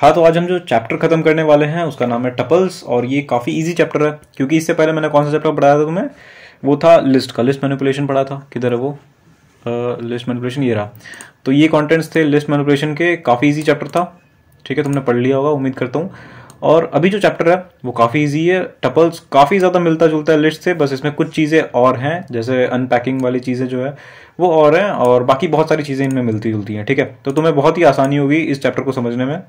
हाँ तो आज हम जो चैप्टर खत्म करने वाले हैं उसका नाम है टपल्स और ये काफ़ी इजी चैप्टर है क्योंकि इससे पहले मैंने कौन सा चैप्टर पढ़ाया था तुम्हें वो था लिस्ट का लिस्ट मैनिपुलेशन पढ़ा था किधर है वो आ, लिस्ट मैनिपुलेशन ये रहा तो ये कॉन्टेंट्स थे लिस्ट मैनिपुलेशन के काफ़ी ईजी चैप्टर था ठीक है तुमने पढ़ लिया होगा उम्मीद करता हूँ और अभी जो चैप्टर है वो काफ़ी ईजी है टपल्स काफ़ी ज़्यादा मिलता जुलता है लिस्ट से बस इसमें कुछ चीज़ें और हैं जैसे अनपैकिंग वाली चीज़ें जो है वो और हैं और बाकी बहुत सारी चीज़ें इनमें मिलती जुलती हैं ठीक है तो तुम्हें बहुत ही आसानी होगी इस चैप्टर को समझने में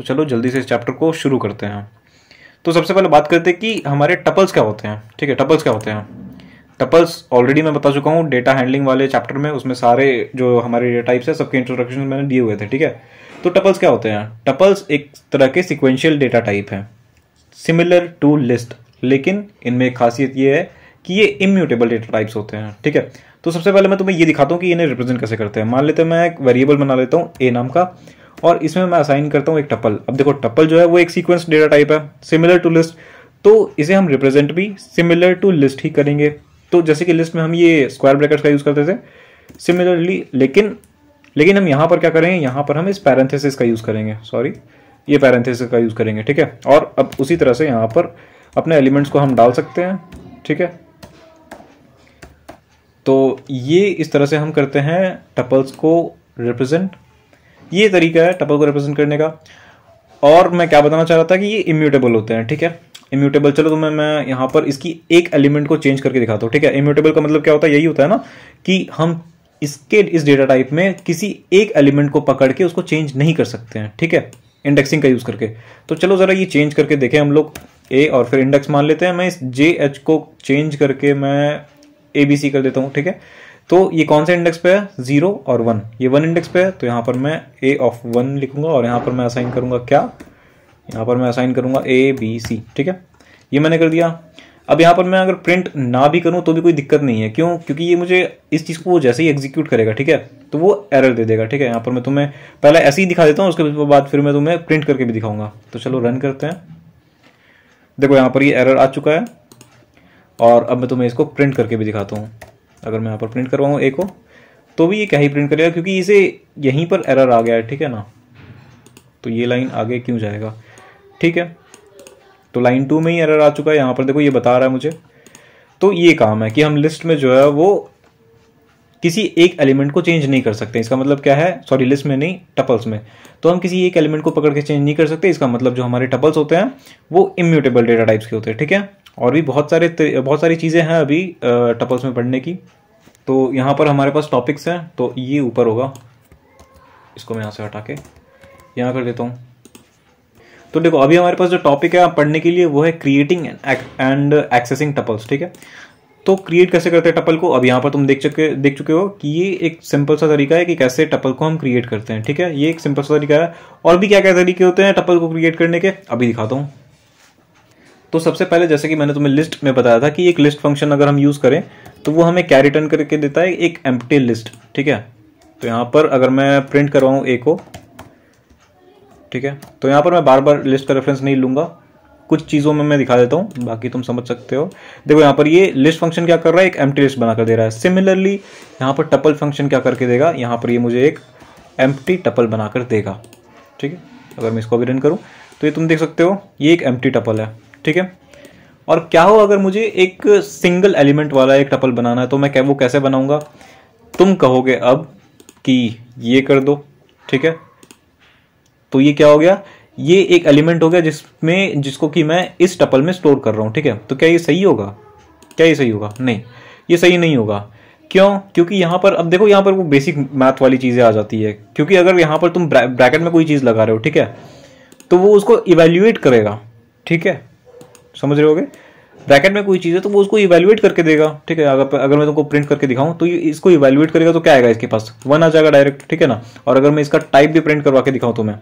तो चलो जल्दी से इस चैप्टर को शुरू करते हैं तो सबसे पहले बात करते हैं कि हमारे टपल्स क्या होते हैं ठीक है टपल्स क्या होते हैं टपल्स ऑलरेडी मैं बता चुका हूँ डेटा हैंडलिंग वाले चैप्टर में उसमें सारे जो हमारे डेटा टाइप्स है सबके इंट्रोडक्शन मैंने दिए हुए थे ठीक है तो टपल्स क्या होते हैं टपल्स एक तरह के सिक्वेंशियल डेटा टाइप है सिमिलर टू लिस्ट लेकिन इनमें एक खासियत ये है कि ये इम्यूटेबल डेटा टाइप्स होते हैं ठीक है तो सबसे पहले मैं तुम्हें ये दिखाता हूँ कि इन्हें रिप्रेजेंट कैसे करते हैं मान लेते हैं मैं एक वेरिएबल बना लेता हूँ ए नाम का और इसमें मैं असाइन करता हूँ एक टपल अब देखो टपल जो है वो एक सीक्वेंस डेटा टाइप है सिमिलर टू लिस्ट तो इसे हम रिप्रेजेंट भी सिमिलर टू लिस्ट ही करेंगे तो जैसे कि लिस्ट में हम ये स्क्वायर ब्रैकेट्स का यूज़ करते थे सिमिलरली लेकिन लेकिन हम यहाँ पर क्या करेंगे यहाँ पर हम इस पैरेंथेसिस का यूज़ करेंगे सॉरी ये पैरेंथेसिस का यूज़ करेंगे ठीक है और अब उसी तरह से यहाँ पर अपने एलिमेंट्स को हम डाल सकते हैं ठीक है तो ये इस तरह से हम करते हैं टपल्स को रिप्रेजेंट ये तरीका है टपल को रिप्रेजेंट करने का और मैं क्या बताना चाह रहा था कि ये इम्यूटेबल होते हैं ठीक है इम्यूटेबल चलो तो मैं मैं यहाँ पर इसकी एक एलिमेंट को चेंज करके दिखाता हूँ ठीक है इम्यूटेबल का मतलब क्या होता है यही होता है ना कि हम इसके इस डेटा टाइप में किसी एक एलिमेंट को पकड़ के उसको चेंज नहीं कर सकते हैं ठीक है इंडेक्सिंग का यूज़ करके तो चलो ज़रा ये चेंज करके देखें हम लोग ए और फिर इंडेक्स मान लेते हैं मैं इस जे एच को चेंज करके मैं ए बी सी कर देता हूँ ठीक है तो ये कौन से इंडेक्स पे है जीरो और वन ये वन इंडेक्स पे है तो यहां पर मैं ए ऑफ वन लिखूंगा और यहां पर मैं असाइन करूंगा क्या यहां पर मैं असाइन करूंगा ए बी सी ठीक है ये मैंने कर दिया अब यहां पर मैं अगर प्रिंट ना भी करूं तो भी कोई दिक्कत नहीं है क्यों क्योंकि ये मुझे इस चीज़ को वो जैसे ही एग्जीक्यूट करेगा ठीक है तो वो एरर दे देगा ठीक है यहां पर मैं तुम्हें पहले ऐसे ही दिखा देता हूँ उसके बाद फिर मैं तुम्हें प्रिंट करके भी दिखाऊंगा तो चलो रन करते हैं देखो यहां पर ये एरर आ चुका है और अब मैं तुम्हें इसको प्रिंट करके भी दिखाता हूँ अगर मैं यहाँ पर प्रिंट करवाऊँ ए को तो भी ये क्या ही प्रिंट करेगा क्योंकि इसे यहीं पर एरर आ गया है ठीक है ना तो ये लाइन आगे क्यों जाएगा ठीक है तो लाइन टू में ही एरर आ चुका है यहाँ पर देखो ये बता रहा है मुझे तो ये काम है कि हम लिस्ट में जो है वो किसी एक एलिमेंट को चेंज नहीं कर सकते इसका मतलब क्या है सॉरी लिस्ट में नहीं टपल्स में तो हम किसी एक एलिमेंट को पकड़ के चेंज नहीं कर सकते इसका मतलब जो हमारे टपल्स होते हैं वो इम्यूटेबल डेटा टाइप्स के होते हैं ठीक है और भी बहुत सारे बहुत सारी चीज़ें हैं अभी टपल्स में पढ़ने की तो यहाँ पर हमारे पास टॉपिक्स हैं तो ये ऊपर होगा इसको मैं यहाँ से हटा के यहाँ कर देता हूँ तो देखो अभी हमारे पास जो टॉपिक है पढ़ने के लिए वो है क्रिएटिंग एंड एक्सेसिंग टपल्स ठीक है तो क्रिएट कैसे करते हैं टपल को अब यहाँ पर तुम देख चुके देख चुके हो कि ये एक सिंपल सा तरीका है कि कैसे टपल को हम क्रिएट करते हैं ठीक है ये एक सिंपल सा तरीका है और भी क्या क्या तरीके होते हैं टपल को क्रिएट करने के अभी दिखाता हूँ तो सबसे पहले जैसे कि मैंने तुम्हें लिस्ट में बताया था कि एक लिस्ट फंक्शन अगर हम यूज़ करें तो वो हमें क्या रिटर्न करके देता है एक एम्प्टी लिस्ट ठीक है तो यहाँ पर अगर मैं प्रिंट करवाऊँ ए को ठीक है तो यहाँ पर मैं बार बार लिस्ट का रेफरेंस नहीं लूंगा कुछ चीज़ों में मैं दिखा देता हूँ बाकी तुम समझ सकते हो देखो यहाँ पर ये लिस्ट फंक्शन क्या कर रहा है एक एम्प्टी लिस्ट बनाकर दे रहा है सिमिलरली यहाँ पर टपल फंक्शन क्या करके देगा यहाँ पर ये मुझे एक एम्प्टी टपल बनाकर देगा ठीक है अगर मैं इसको भी रन करूँ तो ये तुम देख सकते हो ये एक एम्प्टी टपल है ठीक है और क्या हो अगर मुझे एक सिंगल एलिमेंट वाला एक टपल बनाना है तो मैं वो कैसे बनाऊंगा तुम कहोगे अब कि ये कर दो ठीक है तो ये क्या हो गया ये एक एलिमेंट हो गया जिसमें जिसको कि मैं इस टपल में स्टोर कर रहा हूं ठीक है तो क्या ये सही होगा क्या ये सही होगा नहीं ये सही नहीं होगा क्यों क्योंकि यहां पर अब देखो यहां पर वो बेसिक मैथ वाली चीज़ें आ जाती है क्योंकि अगर यहां पर तुम ब्रैकेट में कोई चीज़ लगा रहे हो ठीक है तो वो उसको इवेल्युएट करेगा ठीक है समझ रहे होगे ब्रैकेट में कोई चीज़ है तो वो उसको इवेलुएट करके देगा ठीक है अगर अगर मैं तुमको प्रिंट करके दिखाऊं तो ये इसको इवेलुएट करेगा तो क्या आएगा इसके पास वन आ जाएगा डायरेक्ट ठीक है ना और अगर मैं इसका टाइप भी प्रिंट करवा के दिखाऊं तुम्हें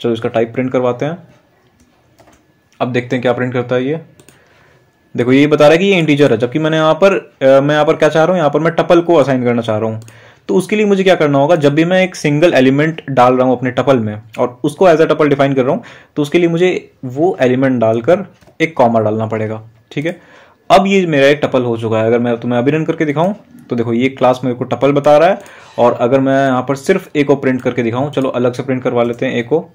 चलो इसका टाइप प्रिंट करवाते हैं अब देखते हैं क्या प्रिंट करता है ये देखो ये बता रहा है कि ये इंटीजर है जबकि मैंने यहाँ पर मैं यहाँ पर क्या चाह रहा हूँ यहाँ पर मैं टपल को असाइन करना चाह रहा हूँ तो उसके लिए मुझे क्या करना होगा जब भी मैं एक सिंगल एलिमेंट डाल रहा हूं अपने टपल में और उसको एज अ टपल डिफाइन कर रहा हूं तो उसके लिए मुझे वो एलिमेंट डालकर एक कॉमा डालना पड़ेगा ठीक है अब ये मेरा एक टपल हो चुका है अगर मैं तुम्हें अभी रन करके दिखाऊं तो देखो ये क्लास मेरे को टपल बता रहा है और अगर मैं यहां पर सिर्फ एक को प्रिंट करके दिखाऊं चलो अलग से प्रिंट करवा लेते हैं एक को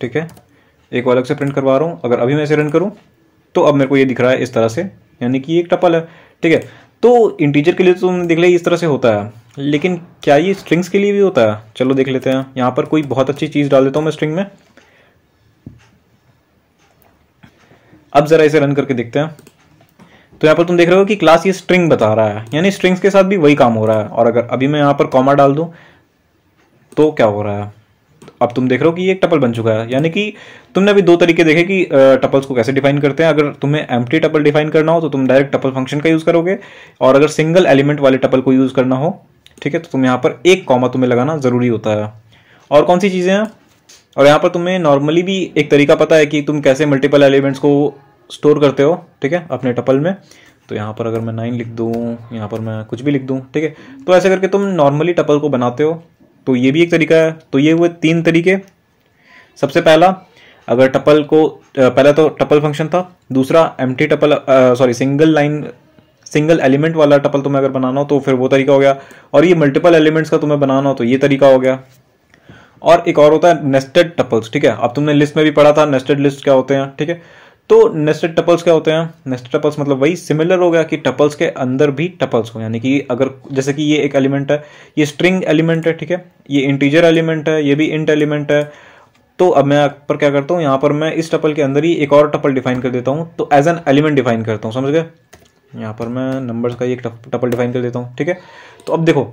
ठीक है एक को अलग से प्रिंट करवा रहा हूं अगर अभी मैं इसे रन करूं तो अब मेरे को ये दिख रहा है इस तरह से यानी कि एक टपल है ठीक है तो इंटीजर के लिए तो तुमने देख लिया इस तरह से होता है लेकिन क्या ये स्ट्रिंग्स के लिए भी होता है चलो देख लेते हैं यहाँ पर कोई बहुत अच्छी चीज़ डाल देता हूँ मैं स्ट्रिंग में अब ज़रा इसे रन करके देखते हैं तो यहाँ पर तुम देख रहे हो कि क्लास ये स्ट्रिंग बता रहा है यानी स्ट्रिंग्स के साथ भी वही काम हो रहा है और अगर अभी मैं यहाँ पर कॉमा डाल दूँ तो क्या हो रहा है अब तुम देख रहे हो कि ये एक टपल बन चुका है यानी कि तुमने अभी दो तरीके देखे कि टपल्स को कैसे डिफाइन करते हैं अगर तुम्हें एम टपल डिफाइन करना हो तो तुम डायरेक्ट टपल फंक्शन का यूज़ करोगे और अगर सिंगल एलिमेंट वाले टपल को यूज़ करना हो ठीक है तो तुम यहाँ पर एक कॉमा तुम्हें लगाना ज़रूरी होता है और कौन सी चीज़ें हैं और यहाँ पर तुम्हें नॉर्मली भी एक तरीका पता है कि तुम कैसे मल्टीपल एलिमेंट्स को स्टोर करते हो ठीक है अपने टपल में तो यहाँ पर अगर मैं नाइन लिख दूँ यहाँ पर मैं कुछ भी लिख दूँ ठीक है तो ऐसे करके तुम नॉर्मली टपल को बनाते हो तो ये भी एक तरीका है तो ये हुए तीन तरीके सबसे पहला अगर टपल को पहला तो टपल फंक्शन था दूसरा empty tuple sorry single line single element वाला टपल तुम्हें अगर बनाना हो तो फिर वो तरीका हो गया और ये मल्टीपल एलिमेंट्स का तुम्हें बनाना हो तो ये तरीका हो गया और एक और होता है नेस्टेड टपल्स ठीक है अब तुमने लिस्ट में भी पढ़ा था नेस्टेड लिस्ट क्या होते हैं ठीक है तो नेस्टेड टपल्स क्या होते हैं नेस्टेड टपल्स मतलब वही सिमिलर हो गया कि टपल्स के अंदर भी टपल्स हो यानी कि अगर जैसे कि ये एक एलिमेंट है ये स्ट्रिंग एलिमेंट है ठीक है ये इंटीजर एलिमेंट है ये भी इंट एलिमेंट है तो अब मैं आप पर क्या करता हूँ यहाँ पर मैं इस टपल के अंदर ही एक और टपल डिफाइन कर देता हूँ तो एज एन एलिमेंट डिफाइन करता हूँ समझ गए यहाँ पर मैं नंबर्स का एक टपल डिफाइन कर देता हूँ ठीक है तो अब देखो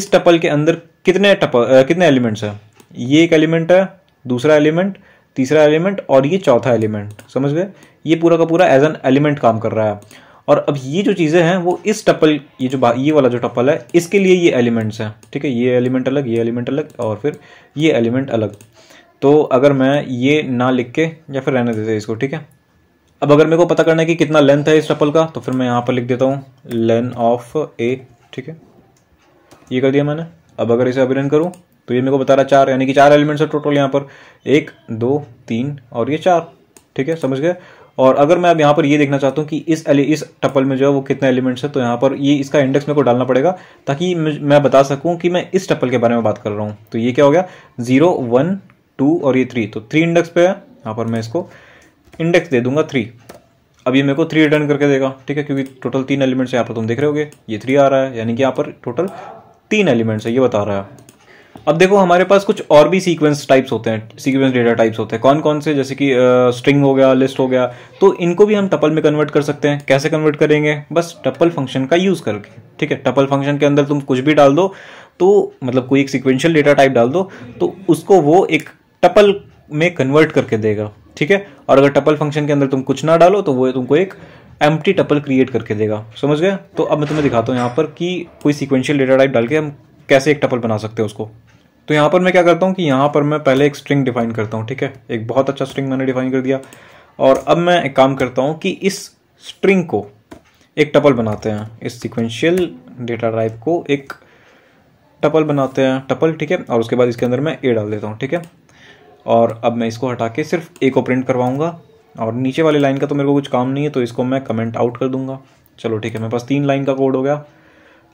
इस टपल के अंदर कितने टपल कितने एलिमेंट्स हैं ये एक एलिमेंट है दूसरा एलिमेंट तीसरा एलिमेंट और ये चौथा एलिमेंट समझ गए ये पूरा का पूरा एज एन एलिमेंट काम कर रहा है और अब ये जो चीज़ें हैं वो इस टप्पल ये जो ये वाला जो टप्पल है इसके लिए ये एलिमेंट्स हैं ठीक है ये एलिमेंट अलग ये एलिमेंट अलग और फिर ये एलिमेंट अलग तो अगर मैं ये ना लिख के या फिर रहने देते इसको ठीक है अब अगर मेरे को पता करना है कि कितना लेंथ है इस टप्पल का तो फिर मैं यहाँ पर लिख देता हूँ लेन ऑफ ए ठीक है ये कर दिया मैंने अब अगर इसे अभिनन करूँ तो ये मेरे को बता रहा है चार यानी कि चार एलिमेंट्स है टोटल यहाँ पर एक दो तीन और ये चार ठीक है समझ गए और अगर मैं अब यहाँ पर ये देखना चाहता हूँ कि इस इस टपल में जो है वो कितने एलिमेंट्स है तो यहाँ पर ये इसका इंडेक्स मेरे को डालना पड़ेगा ताकि मैं बता सकूँ कि मैं इस टप्पल के बारे में बात कर रहा हूँ तो ये क्या हो गया जीरो वन टू और ये थ्री तो थ्री इंडेक्स पे है यहाँ पर मैं इसको इंडेक्स दे दूंगा थ्री अब ये मेरे को थ्री रिटर्न करके देगा ठीक है क्योंकि टोटल तीन एलिमेंट्स यहाँ पर तुम देख रहे हो ये थ्री आ रहा है यानी कि यहाँ पर टोटल तीन एलिमेंट्स है ये बता रहा है अब देखो हमारे पास कुछ और भी सीक्वेंस टाइप्स होते हैं सीक्वेंस डेटा टाइप्स होते हैं कौन कौन से जैसे कि स्ट्रिंग हो गया लिस्ट हो गया तो इनको भी हम टपल में कन्वर्ट कर सकते हैं कैसे कन्वर्ट करेंगे बस टपल फंक्शन का यूज़ करके ठीक है टपल फंक्शन के अंदर तुम कुछ भी डाल दो तो मतलब कोई एक सिक्वेंशियल डेटा टाइप डाल दो तो उसको वो एक टपल में कन्वर्ट करके देगा ठीक है और अगर टपल फंक्शन के अंदर तुम कुछ ना डालो तो वो तुमको एक एम टपल क्रिएट करके देगा समझ गए तो अब मैं तुम्हें दिखाता हूँ यहाँ पर कि कोई सिक्वेंशियल डेटा टाइप डाल के हम कैसे एक टपल बना सकते हैं उसको तो यहाँ पर मैं क्या करता हूँ कि यहाँ पर मैं पहले एक स्ट्रिंग डिफाइन करता हूँ ठीक है एक बहुत अच्छा स्ट्रिंग मैंने डिफाइन कर दिया और अब मैं एक काम करता हूँ कि इस स्ट्रिंग को एक टपल बनाते हैं इस सिक्वेंशियल डेटा ड्राइव को एक टपल बनाते हैं टपल ठीक है और उसके बाद इसके अंदर मैं ए डाल देता हूँ ठीक है और अब मैं इसको हटा के सिर्फ ए को प्रिंट करवाऊँगा और नीचे वाली लाइन का तो मेरे को कुछ काम नहीं है तो इसको मैं कमेंट आउट कर दूंगा चलो ठीक है मेरे पास तीन लाइन का कोड हो गया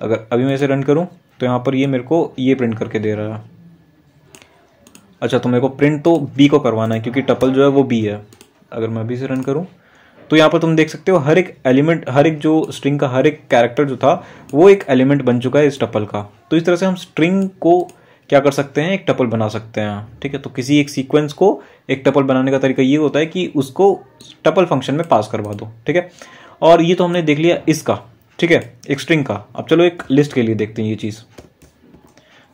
अगर अभी मैं इसे रन करूँ तो यहाँ पर ये मेरे को ये प्रिंट करके दे रहा है अच्छा तो मेरे को प्रिंट तो बी को करवाना है क्योंकि टपल जो है वो बी है अगर मैं अभी से रन करूँ तो यहाँ पर तुम देख सकते हो हर एक एलिमेंट हर एक जो स्ट्रिंग का हर एक कैरेक्टर जो था वो एक एलिमेंट बन चुका है इस टपल का तो इस तरह से हम स्ट्रिंग को क्या कर सकते हैं एक टपल बना सकते हैं ठीक है तो किसी एक सीक्वेंस को एक टपल बनाने का तरीका ये होता है कि उसको टपल फंक्शन में पास करवा दो ठीक है और ये तो हमने देख लिया इसका ठीक है एक स्ट्रिंग का अब चलो एक लिस्ट के लिए देखते हैं ये चीज़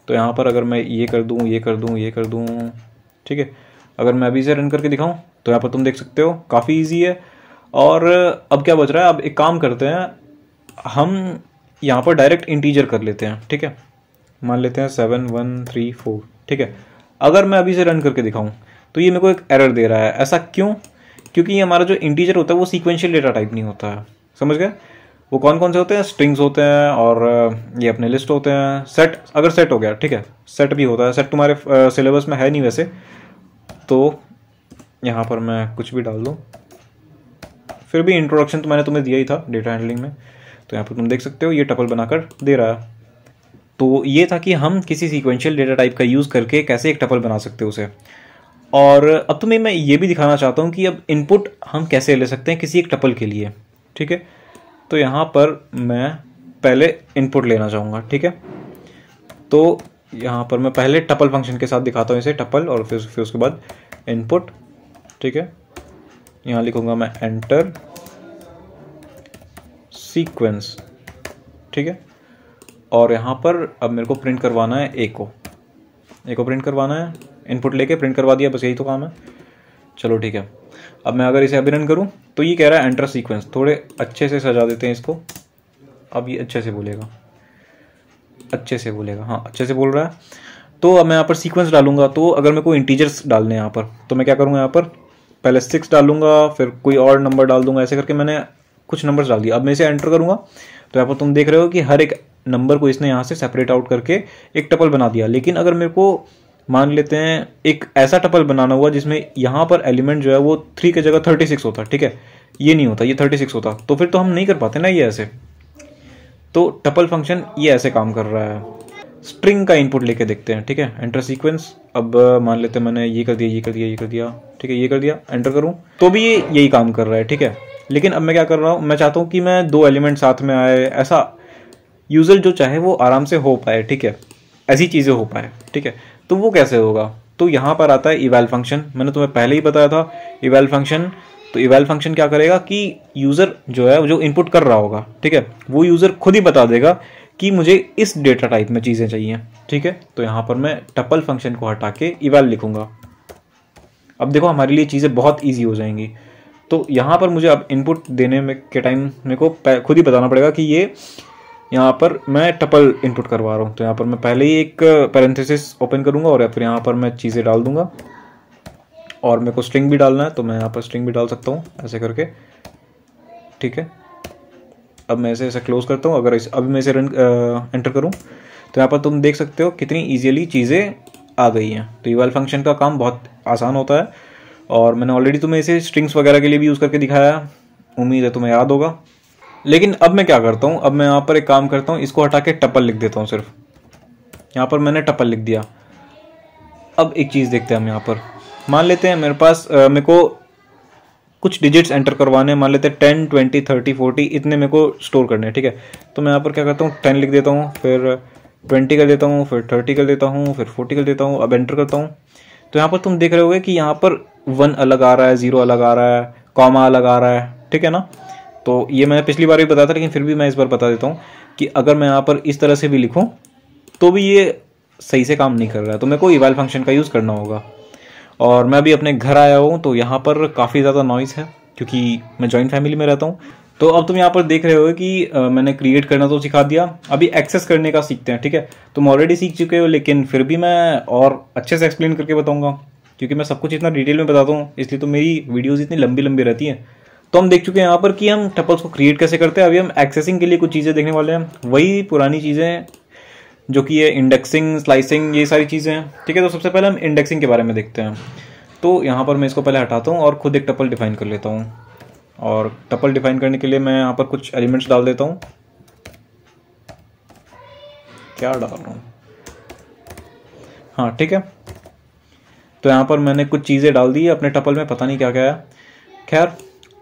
तो यहाँ पर अगर मैं ये कर दूँ ये कर दूँ ये कर दूँ ठीक है अगर मैं अभी इसे रन करके दिखाऊँ तो यहाँ पर तुम देख सकते हो काफ़ी ईजी है और अब क्या बच रहा है अब एक काम करते हैं हम यहाँ पर डायरेक्ट इंटीजर कर लेते हैं ठीक है मान लेते हैं सेवन वन थ्री फोर ठीक है अगर मैं अभी इसे रन करके दिखाऊं तो ये मेरे को एक एरर दे रहा है ऐसा क्यों क्योंकि ये हमारा जो इंटीजर होता है वो सीक्वेंशियल डेटा टाइप नहीं होता है समझ गए वो कौन कौन से होते हैं स्ट्रिंग्स होते हैं और ये अपने लिस्ट होते हैं सेट अगर सेट हो गया ठीक है सेट भी होता है सेट तुम्हारे सिलेबस में है नहीं वैसे तो यहाँ पर मैं कुछ भी डाल दूँ फिर भी इंट्रोडक्शन तो मैंने तुम्हें दिया ही था डेटा हैंडलिंग में तो यहाँ पर तुम देख सकते हो ये टपल बनाकर दे रहा है तो ये था कि हम किसी सीक्वेंशियल डेटा टाइप का यूज़ करके कैसे एक टपल बना सकते हो उसे और अब तुम्हें मैं ये भी दिखाना चाहता हूँ कि अब इनपुट हम कैसे ले सकते हैं किसी एक टपल के लिए ठीक है तो यहाँ पर मैं पहले इनपुट लेना चाहूँगा ठीक है तो यहाँ पर मैं पहले टपल फंक्शन के साथ दिखाता हूँ इसे टपल और फिर फिर उसके बाद इनपुट ठीक है यहाँ लिखूँगा मैं एंटर सीक्वेंस ठीक है और यहाँ पर अब मेरे को प्रिंट करवाना है ए को ए को प्रिंट करवाना है इनपुट लेके प्रिंट करवा दिया बस यही तो काम है चलो ठीक है अब मैं अगर इसे अभिनन करूं तो ये कह रहा है एंटर सीक्वेंस थोड़े अच्छे से सजा देते हैं इसको अब ये अच्छे से बोलेगा अच्छे से बोलेगा हाँ अच्छे से बोल रहा है तो अब मैं यहाँ पर सीक्वेंस डालूंगा तो अगर मैं कोई इंटीजर्स डालने यहाँ पर तो मैं क्या करूँगा यहाँ पर पहले सिक्स डालूंगा फिर कोई और नंबर डाल दूंगा ऐसे करके मैंने कुछ नंबर्स डाल दिए अब मैं इसे एंटर करूंगा तो यहाँ पर तुम देख रहे हो कि हर एक नंबर को इसने यहाँ से सेपरेट आउट करके एक टपल बना दिया लेकिन अगर मेरे को मान लेते हैं एक ऐसा टपल बनाना हुआ जिसमें यहाँ पर एलिमेंट जो है वो थ्री की जगह थर्टी सिक्स होता ठीक है ये नहीं होता ये थर्टी सिक्स होता तो फिर तो हम नहीं कर पाते ना ये ऐसे तो टपल फंक्शन ये ऐसे काम कर रहा है स्ट्रिंग का इनपुट लेके देखते हैं ठीक है एंटर सीक्वेंस अब मान लेते हैं मैंने ये कर दिया ये कर दिया ये कर दिया ठीक है ये कर दिया एंटर करूँ तो भी ये यही काम कर रहा है ठीक है लेकिन अब मैं क्या कर रहा हूँ मैं चाहता हूँ कि मैं दो एलिमेंट साथ में आए ऐसा यूज़र जो चाहे वो आराम से हो पाए ठीक है ऐसी चीज़ें हो पाए ठीक है तो वो कैसे होगा तो यहाँ पर आता है इवेल फंक्शन मैंने तुम्हें पहले ही बताया था इवेल फंक्शन तो इवेल फंक्शन क्या करेगा कि यूज़र जो है जो इनपुट कर रहा होगा ठीक है वो यूज़र खुद ही बता देगा कि मुझे इस डेटा टाइप में चीज़ें चाहिए ठीक है तो यहाँ पर मैं टपल फंक्शन को हटा के इवेल लिखूंगा अब देखो हमारे लिए चीज़ें बहुत ईजी हो जाएंगी तो यहाँ पर मुझे अब इनपुट देने में के टाइम मेरे को खुद ही बताना पड़ेगा कि ये यहाँ पर मैं टपल इनपुट करवा रहा हूँ तो यहाँ पर मैं पहले ही एक पैरेंथेसिस uh, ओपन करूँगा और या फिर यहाँ पर मैं चीज़ें डाल दूँगा और मेरे को स्ट्रिंग भी डालना है तो मैं यहाँ पर स्ट्रिंग भी डाल सकता हूँ ऐसे करके ठीक है अब मैं इसे ऐसे क्लोज करता हूँ अगर इस अभी मैं इसे रन एंटर uh, करूँ तो यहाँ पर तुम देख सकते हो कितनी ईजीली चीज़ें आ गई हैं तो ई फंक्शन का काम बहुत आसान होता है और मैंने ऑलरेडी तुम्हें इसे स्ट्रिंग्स वगैरह के लिए भी यूज़ करके दिखाया उम्मीद है तुम्हें याद होगा लेकिन अब मैं क्या करता हूँ अब मैं यहाँ पर एक काम करता हूँ इसको हटा के टपल लिख देता हूँ सिर्फ यहाँ पर मैंने टपल लिख दिया अब एक चीज़ देखते हैं हम यहाँ पर मान लेते हैं मेरे पास मेरे को कुछ डिजिट्स एंटर करवाने मान लेते हैं टेन ट्वेंटी थर्टी फोर्टी इतने मेरे को स्टोर करने हैं ठीक है तो मैं यहाँ पर क्या करता हूँ टेन लिख देता हूँ फिर ट्वेंटी कर देता हूँ फिर थर्टी कर देता हूँ फिर फोर्टी कर देता हूँ अब एंटर करता हूँ तो यहाँ पर तुम देख रहे हो कि यहाँ पर वन अलग आ रहा है ज़ीरो अलग आ रहा है कॉमा अलग आ रहा है ठीक है ना तो ये मैंने पिछली बार भी बताया था लेकिन फिर भी मैं इस बार बता देता हूँ कि अगर मैं यहाँ पर इस तरह से भी लिखूँ तो भी ये सही से काम नहीं कर रहा है तो मेरे को इवाइल फंक्शन का यूज़ करना होगा और मैं अभी अपने घर आया हूँ तो यहाँ पर काफ़ी ज़्यादा नॉइज़ है क्योंकि मैं जॉइंट फैमिली में रहता हूँ तो अब तुम यहाँ पर देख रहे हो कि आ, मैंने क्रिएट करना तो सिखा दिया अभी एक्सेस करने का सीखते हैं ठीक है तुम ऑलरेडी सीख चुके हो लेकिन फिर भी मैं और अच्छे से एक्सप्लेन करके बताऊँगा क्योंकि मैं सब कुछ इतना डिटेल में बताता हूँ इसलिए तो मेरी वीडियोज़ इतनी लंबी लंबी रहती हैं तो हम देख चुके हैं यहाँ पर कि हम टपल्स को क्रिएट कैसे करते हैं अभी हम एक्सेसिंग के लिए कुछ चीज़ें देखने वाले हैं वही पुरानी चीज़ें जो कि ये इंडेक्सिंग स्लाइसिंग ये सारी चीज़ें हैं ठीक है तो सबसे पहले हम इंडेक्सिंग के बारे में देखते हैं तो यहाँ पर मैं इसको पहले हटाता हूँ और खुद एक टपल डिफाइन कर लेता हूँ और टपल डिफाइन करने के लिए मैं यहाँ पर कुछ एलिमेंट्स डाल देता हूँ क्या डाल रहा हूँ हाँ ठीक है तो यहाँ पर मैंने कुछ चीज़ें डाल दी अपने टपल में पता नहीं क्या क्या है खैर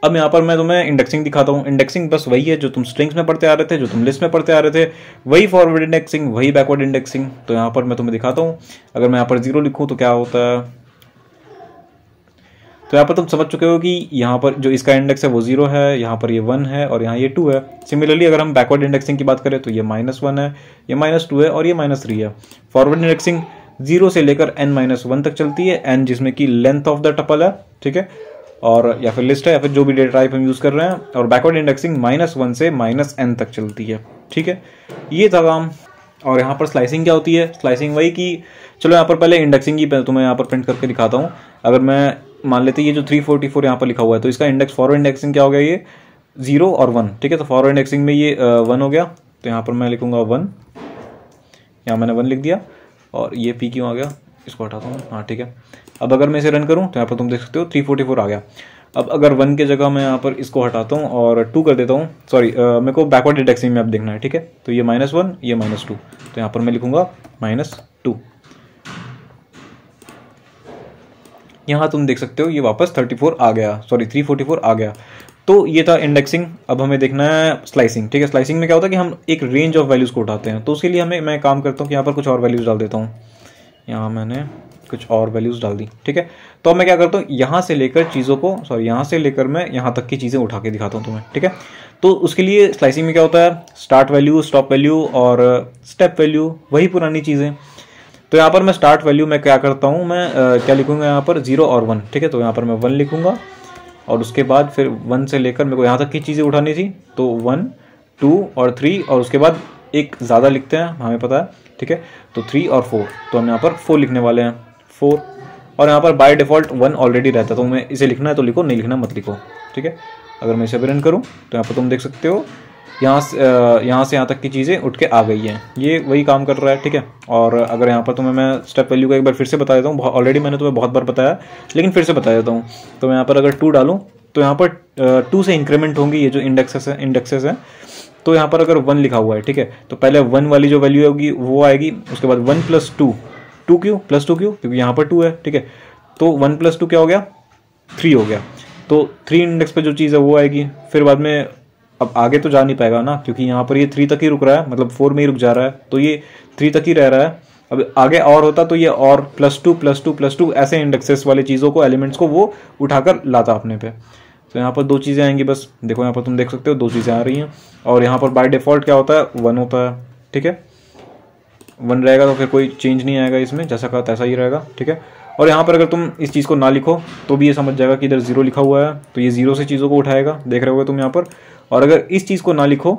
अब यहाँ पर मैं तुम्हें इंडेक्सिंग दिखाता हूँ इंडेक्सिंग बस वही है जो तुम स्ट्रिंग्स में पढ़ते आ रहे थे जो तुम लिस्ट में पढ़ते आ रहे थे वही फॉरवर्ड इंडेक्सिंग वही बैकवर्ड इंडेक्सिंग तो यहाँ पर मैं तुम्हें दिखाता हूँ अगर मैं यहाँ पर जीरो लिखूँ तो क्या होता है तो यहाँ पर तुम समझ चुके हो कि यहाँ पर जो इसका इंडेक्स है वो जीरो है यहाँ पर ये वन है और यहाँ ये टू है सिमिलरली अगर हम बैकवर्ड इंडेक्सिंग की बात करें तो ये माइनस वन है ये माइनस टू है और ये माइनस थ्री है फॉरवर्ड इंडेक्सिंग जीरो से लेकर एन माइनस वन तक चलती है एन जिसमें कि लेंथ ऑफ द टपल है ठीक है और या फिर लिस्ट है या फिर जो भी डेटा टाइप हम यूज़ कर रहे हैं और बैकवर्ड इंडेक्सिंग माइनस वन से माइनस एन तक चलती है ठीक है ये था काम और यहाँ पर स्लाइसिंग क्या होती है स्लाइसिंग वही कि चलो यहाँ पर पहले इंडेक्सिंग की तो मैं यहाँ पर प्रिंट करके दिखाता हूँ अगर मैं मान लेते ये जो थ्री फोर्टी फोर यहाँ पर लिखा हुआ है तो इसका इंडेक्स फॉरवर्ड इंडेक्सिंग क्या हो गया ये जीरो और वन ठीक है तो फॉरवर्ड इंडेक्सिंग में ये वन हो गया तो यहाँ पर मैं लिखूंगा वन यहाँ मैंने वन लिख दिया और ये पी क्यों आ गया इसको हटाता हूँ हाँ ठीक है अब अगर मैं इसे रन करूँ तो यहाँ पर तुम देख सकते हो थ्री फोर्टी फोर आ गया अब अगर वन की जगह मैं यहाँ पर इसको हटाता हूँ और टू कर देता हूँ सॉरी मेरे को बैकवर्ड इंडेक्सिंग में अब देखना है ठीक है तो ये माइनस वन ये माइनस टू तो यहाँ पर मैं लिखूंगा माइनस टू यहाँ तुम देख सकते हो ये वापस थर्टी फोर आ गया सॉरी थ्री फोर्टी फोर आ गया तो ये था इंडेक्सिंग अब हमें देखना है स्लाइसिंग ठीक है स्लाइसिंग में क्या होता है कि हम एक रेंज ऑफ वैल्यूज़ को उठाते हैं तो उसके लिए हमें मैं काम करता हूँ कि यहाँ पर कुछ और वैल्यूज़ डाल देता हूँ यहाँ मैंने कुछ और वैल्यूज़ डाल दी ठीक है तो अब मैं क्या करता हूँ यहाँ से लेकर चीज़ों को सॉरी यहाँ से लेकर मैं यहाँ तक की चीज़ें उठा के दिखाता हूँ तुम्हें ठीक है तो उसके लिए स्लाइसिंग में क्या होता है स्टार्ट वैल्यू स्टॉप वैल्यू और स्टेप वैल्यू वही पुरानी चीज़ें तो यहाँ पर मैं स्टार्ट वैल्यू में क्या करता हूँ मैं क्या लिखूँगा यहाँ पर जीरो और वन ठीक है तो यहाँ पर मैं वन लिखूँगा और उसके बाद फिर वन से लेकर मेरे को यहाँ तक की चीज़ें उठानी थी तो वन टू और थ्री और उसके बाद एक ज़्यादा लिखते हैं हमें पता है ठीक है तो थ्री और फोर तो हम यहाँ पर फोर लिखने वाले हैं फोर और यहाँ पर बाय डिफॉल्ट वन ऑलरेडी रहता है तो मैं इसे लिखना है तो लिखो नहीं लिखना मत लिखो ठीक है अगर मैं इसे रन करूँ तो यहाँ पर तुम देख सकते हो यहाँ से यहाँ से यहाँ तक की चीज़ें उठ के आ गई हैं ये वही काम कर रहा है ठीक है और अगर यहाँ पर तुम्हें मैं स्टेप वैल्यू का एक बार फिर से बता देता हूँ ऑलरेडी मैंने तुम्हें बहुत बार बताया लेकिन फिर से बता देता हूँ तो मैं यहाँ पर अगर टू डालूँ तो यहाँ पर टू से इंक्रीमेंट होंगी ये जो इंडेक्सेस है इंडेक्सेस हैं तो यहाँ पर अगर वन लिखा हुआ है ठीक है तो पहले वन वाली जो वैल्यू होगी वो आएगी उसके बाद one plus two two Q plus two Q क्योंकि यहाँ पर टू है ठीक है तो वन प्लस टू क्या हो गया थ्री हो गया तो थ्री इंडेक्स पर जो चीज़ है वो आएगी फिर बाद में अब आगे तो जा नहीं पाएगा ना क्योंकि यहाँ पर ये थ्री तक ही रुक रहा है मतलब फोर में ही रुक जा रहा है तो ये थ्री तक ही रह रहा है अब आगे और होता तो ये और plus two plus two plus two ऐसे इंडेक्सेस वाली चीज़ों को एलिमेंट्स को वो उठाकर लाता अपने पे तो यहाँ पर दो चीज़ें आएंगी बस देखो यहाँ पर तुम देख सकते हो दो चीज़ें आ रही हैं और यहाँ पर बाय डिफ़ॉल्ट क्या होता है वन होता है ठीक है वन रहेगा तो फिर कोई चेंज नहीं आएगा इसमें जैसा कहा तैसा ही रहेगा ठीक है और यहाँ पर अगर तुम इस चीज़ को ना लिखो तो भी ये समझ जाएगा कि इधर जीरो लिखा हुआ है तो ये जीरो से चीज़ों को उठाएगा देख रहे हो तुम यहाँ पर और अगर इस चीज़ को ना लिखो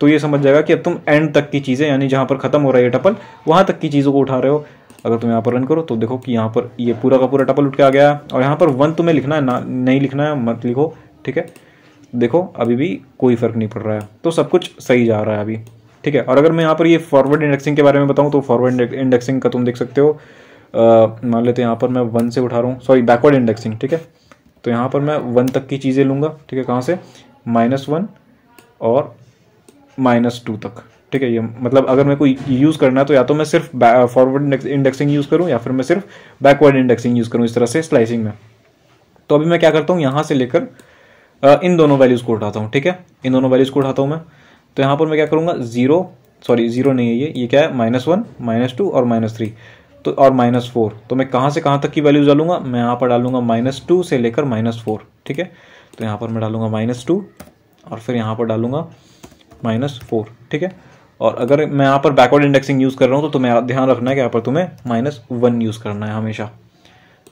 तो ये समझ जाएगा कि अब तुम एंड तक की चीज़ें यानी जहाँ पर ख़त्म हो रहा है ये टपल वहाँ तक की चीज़ों को उठा रहे हो अगर तुम यहाँ पर रन करो तो देखो कि यहाँ पर ये पूरा का पूरा टपल उठ के आ गया और यहाँ पर वन तुम्हें लिखना है ना नहीं लिखना है मत लिखो ठीक है देखो अभी भी कोई फ़र्क नहीं पड़ रहा है तो सब कुछ सही जा रहा है अभी ठीक है और अगर मैं यहाँ पर ये फॉरवर्ड इंडेक्सिंग के बारे में बताऊँ तो फॉरवर्ड इंडेक्सिंग का तुम देख सकते हो मान लेते हैं यहाँ पर मैं वन से उठा रहा हूँ सॉरी बैकवर्ड इंडेक्सिंग ठीक है तो यहाँ पर मैं वन तक की चीज़ें लूँगा ठीक है कहाँ से माइनस वन और माइनस टू तक ठीक है ये मतलब अगर मेरे को यूज़ करना है तो या तो मैं सिर्फ फॉरवर्ड इंडेक्सिंग यूज़ करूँ या फिर मैं सिर्फ बैकवर्ड इंडेक्सिंग यूज़ करूँ इस तरह से स्लाइसिंग में तो अभी मैं क्या करता हूँ यहाँ से लेकर इन दोनों वैल्यूज़ को उठाता हूँ ठीक है इन दोनों वैल्यूज़ को उठाता हूँ मैं तो यहाँ पर मैं क्या करूँगा ज़ीरो सॉरी ज़ीरो नहीं है ये ये क्या है माइनस वन माइनस टू और माइनस थ्री तो और माइनस फोर तो मैं कहाँ से कहाँ तक की वैल्यूज डालूंगा मैं यहाँ पर डालूंगा माइनस टू से लेकर माइनस फोर ठीक है तो यहाँ पर मैं डालूंगा माइनस टू और फिर यहाँ पर डालूंगा माइनस फोर ठीक है और अगर मैं यहाँ पर बैकवर्ड इंडेक्सिंग यूज़ कर रहा हूँ तो तुम्हें ध्यान रखना है कि यहाँ पर तुम्हें माइनस वन यूज़ करना है हमेशा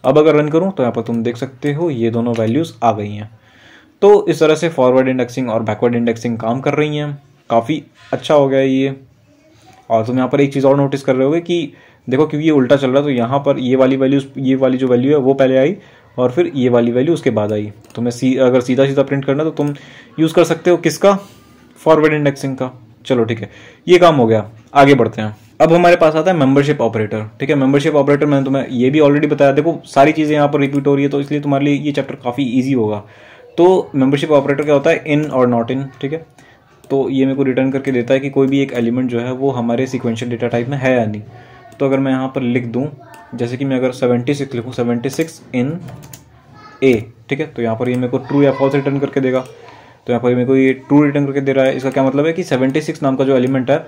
अब अगर रन करूँ तो यहाँ पर तुम देख सकते हो ये दोनों वैल्यूज़ आ गई हैं तो इस तरह से फॉरवर्ड इंडेक्सिंग और बैकवर्ड इंडेक्सिंग काम कर रही हैं काफ़ी अच्छा हो गया ये और तुम यहाँ पर एक चीज़ और नोटिस कर रहे होगे कि देखो क्योंकि ये उल्टा चल रहा है तो यहाँ पर ये वाली वैल्यू ये वाली जो वैल्यू है वो पहले आई और फिर ये वाली वैल्यू उसके बाद आई तुम्हें तो सी अगर सीधा सीधा प्रिंट करना तो तुम यूज़ कर सकते हो किसका फॉरवर्ड इंडेक्सिंग का चलो ठीक है ये काम हो गया आगे बढ़ते हैं अब हमारे पास आता है मेंबरशिप ऑपरेटर ठीक है मेंबरशिप ऑपरेटर मैंने तुम्हें ये भी ऑलरेडी बताया देखो सारी चीज़ें यहाँ पर रिपीट हो रही है तो इसलिए तुम्हारे लिए ये चैप्टर काफ़ी ईजी होगा तो मेंबरशिप ऑपरेटर क्या होता है इन और नॉट इन ठीक है तो ये मेरे को रिटर्न करके देता है कि कोई भी एक एलिमेंट जो है वो हमारे सिक्वेंशियल डेटा टाइप में है या नहीं तो अगर मैं यहाँ पर लिख दूँ जैसे कि मैं अगर सेवेंटी सिक्स लिखूँ सेवेंटी सिक्स इन ए ठीक है तो यहाँ पर ये मेरे को ट्रू या फॉल्स रिटर्न करके देगा तो यहाँ पर मेरे को ये ट्रू रिटर्न करके दे रहा है इसका क्या मतलब है कि सेवेंटी सिक्स नाम का जो एलिमेंट है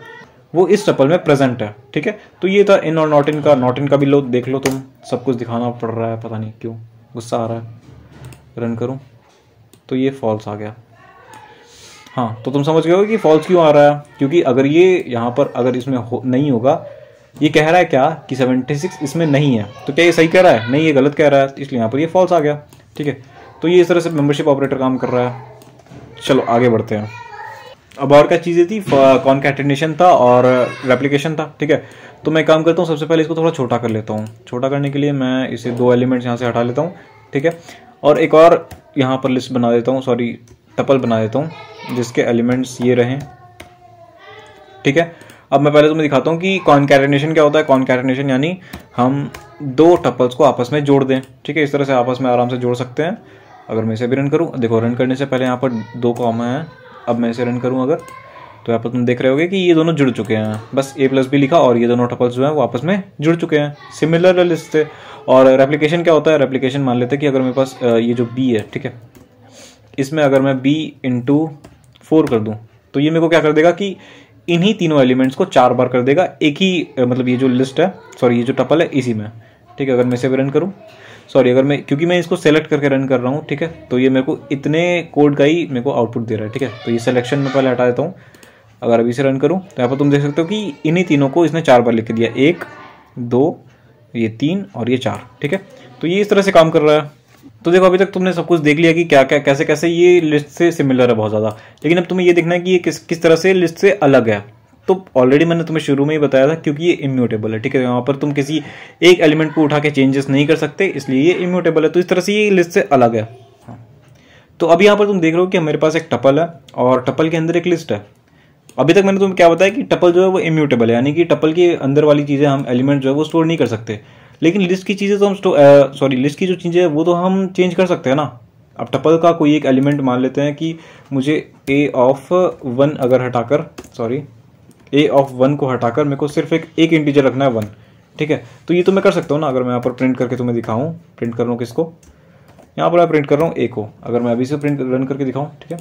वो इस टपल में प्रेजेंट है ठीक है तो ये था इन और नॉट इन का नॉट इन का भी लो देख लो तुम सब कुछ दिखाना पड़ रहा है पता नहीं क्यों गुस्सा आ रहा है रन करूँ तो ये फॉल्स आ गया हाँ तो तुम समझ गए हो कि फॉल्स क्यों आ रहा है क्योंकि अगर ये यहाँ पर अगर इसमें हो, नहीं होगा ये कह रहा है क्या कि 76 इसमें नहीं है तो क्या ये सही कह रहा है नहीं ये गलत कह रहा है इसलिए यहाँ पर ये फॉल्स आ गया ठीक है तो ये इस तरह से मेम्बरशिप ऑपरेटर काम कर रहा है चलो आगे बढ़ते हैं अब और क्या चीज़ें थी कॉन्कैटेनेशन था और रेप्लीकेशन था ठीक है तो मैं काम करता हूँ सबसे पहले इसको थोड़ा छोटा कर लेता हूँ छोटा करने के लिए मैं इसे दो एलिमेंट्स यहाँ से हटा लेता हूँ ठीक है और एक और यहाँ पर लिस्ट बना देता हूँ सॉरी टपल बना देता हूँ जिसके एलिमेंट्स ये रहें ठीक है अब मैं पहले तुम्हें दिखाता हूँ कि कॉन्कैरेनेशन क्या होता है कॉन्कैरेनेशन यानी हम दो टपल्स को आपस में जोड़ दें ठीक है इस तरह से आपस में आराम से जोड़ सकते हैं अगर मैं इसे भी रन करूँ देखो रन करने से पहले यहाँ पर दो कॉम है अब मैं इसे रन करूँ अगर तो यहाँ पर तुम देख रहे होगे कि ये दोनों जुड़ चुके हैं बस ए प्लस बी लिखा और ये दोनों टपल्स जो हैं वो आपस में जुड़ चुके हैं सिमिलर लिस्ट थे और रेप्लीकेशन क्या होता है रेप्लीकेशन मान लेते हैं कि अगर मेरे पास ये जो बी है ठीक है इसमें अगर मैं बी इंटू फोर कर दूँ तो ये मेरे को क्या कर देगा कि इन्हीं तीनों एलिमेंट्स को चार बार कर देगा एक ही मतलब ये जो लिस्ट है सॉरी ये जो टपल है इसी में ठीक है अगर मैं इसे भी रन करूँ सॉरी अगर मैं क्योंकि मैं इसको सेलेक्ट करके रन कर रहा हूँ ठीक है तो ये मेरे को इतने कोड का ही मेरे को आउटपुट दे रहा है ठीक है तो ये सिलेक्शन में पहले हटा देता हूँ अगर अभी से रन करूँ तो यहाँ पर तुम देख सकते हो कि इन्हीं तीनों को इसने चार बार लिख दिया एक दो ये तीन और ये चार ठीक है तो ये इस तरह से काम कर रहा है तो देखो अभी तक तुमने सब कुछ देख लिया कि क्या क्या कैसे कैसे ये लिस्ट से सिमिलर है बहुत ज़्यादा लेकिन अब तुम्हें ये देखना है कि ये किस किस तरह से लिस्ट से अलग है तो ऑलरेडी मैंने तुम्हें शुरू में ही बताया था क्योंकि ये इम्यूटेबल है ठीक है यहाँ पर तुम किसी एक एलिमेंट को उठा के चेंजेस नहीं कर सकते इसलिए ये इम्यूटेबल है तो इस तरह से ये लिस्ट से अलग है हाँ। तो अब यहाँ पर तुम देख रहे हो कि मेरे पास एक टपल है और टपल के अंदर एक लिस्ट है अभी तक मैंने तुम्हें क्या बताया कि टपल जो है वो इम्यूटेबल है यानी कि टपल के अंदर वाली चीज़ें हम एलिमेंट जो है वो स्टोर नहीं कर सकते लेकिन लिस्ट की चीज़ें तो हम सॉरी लिस्ट की जो चीज़ें हैं वो तो हम चेंज कर सकते हैं ना अब टपल का कोई एक एलिमेंट मान लेते हैं कि मुझे ए ऑफ वन अगर हटाकर सॉरी ए ऑफ वन को हटाकर मेरे को सिर्फ एक एक इंटीजर रखना है वन ठीक है तो ये तो मैं कर सकता हूँ ना अगर मैं यहाँ पर प्रिंट करके तुम्हें दिखाऊँ प्रिंट कर रहा हूँ किसको यहाँ पर मैं प्रिंट कर रहा हूँ ए को अगर मैं अभी से प्रिंट रन करके दिखाऊँ ठीक है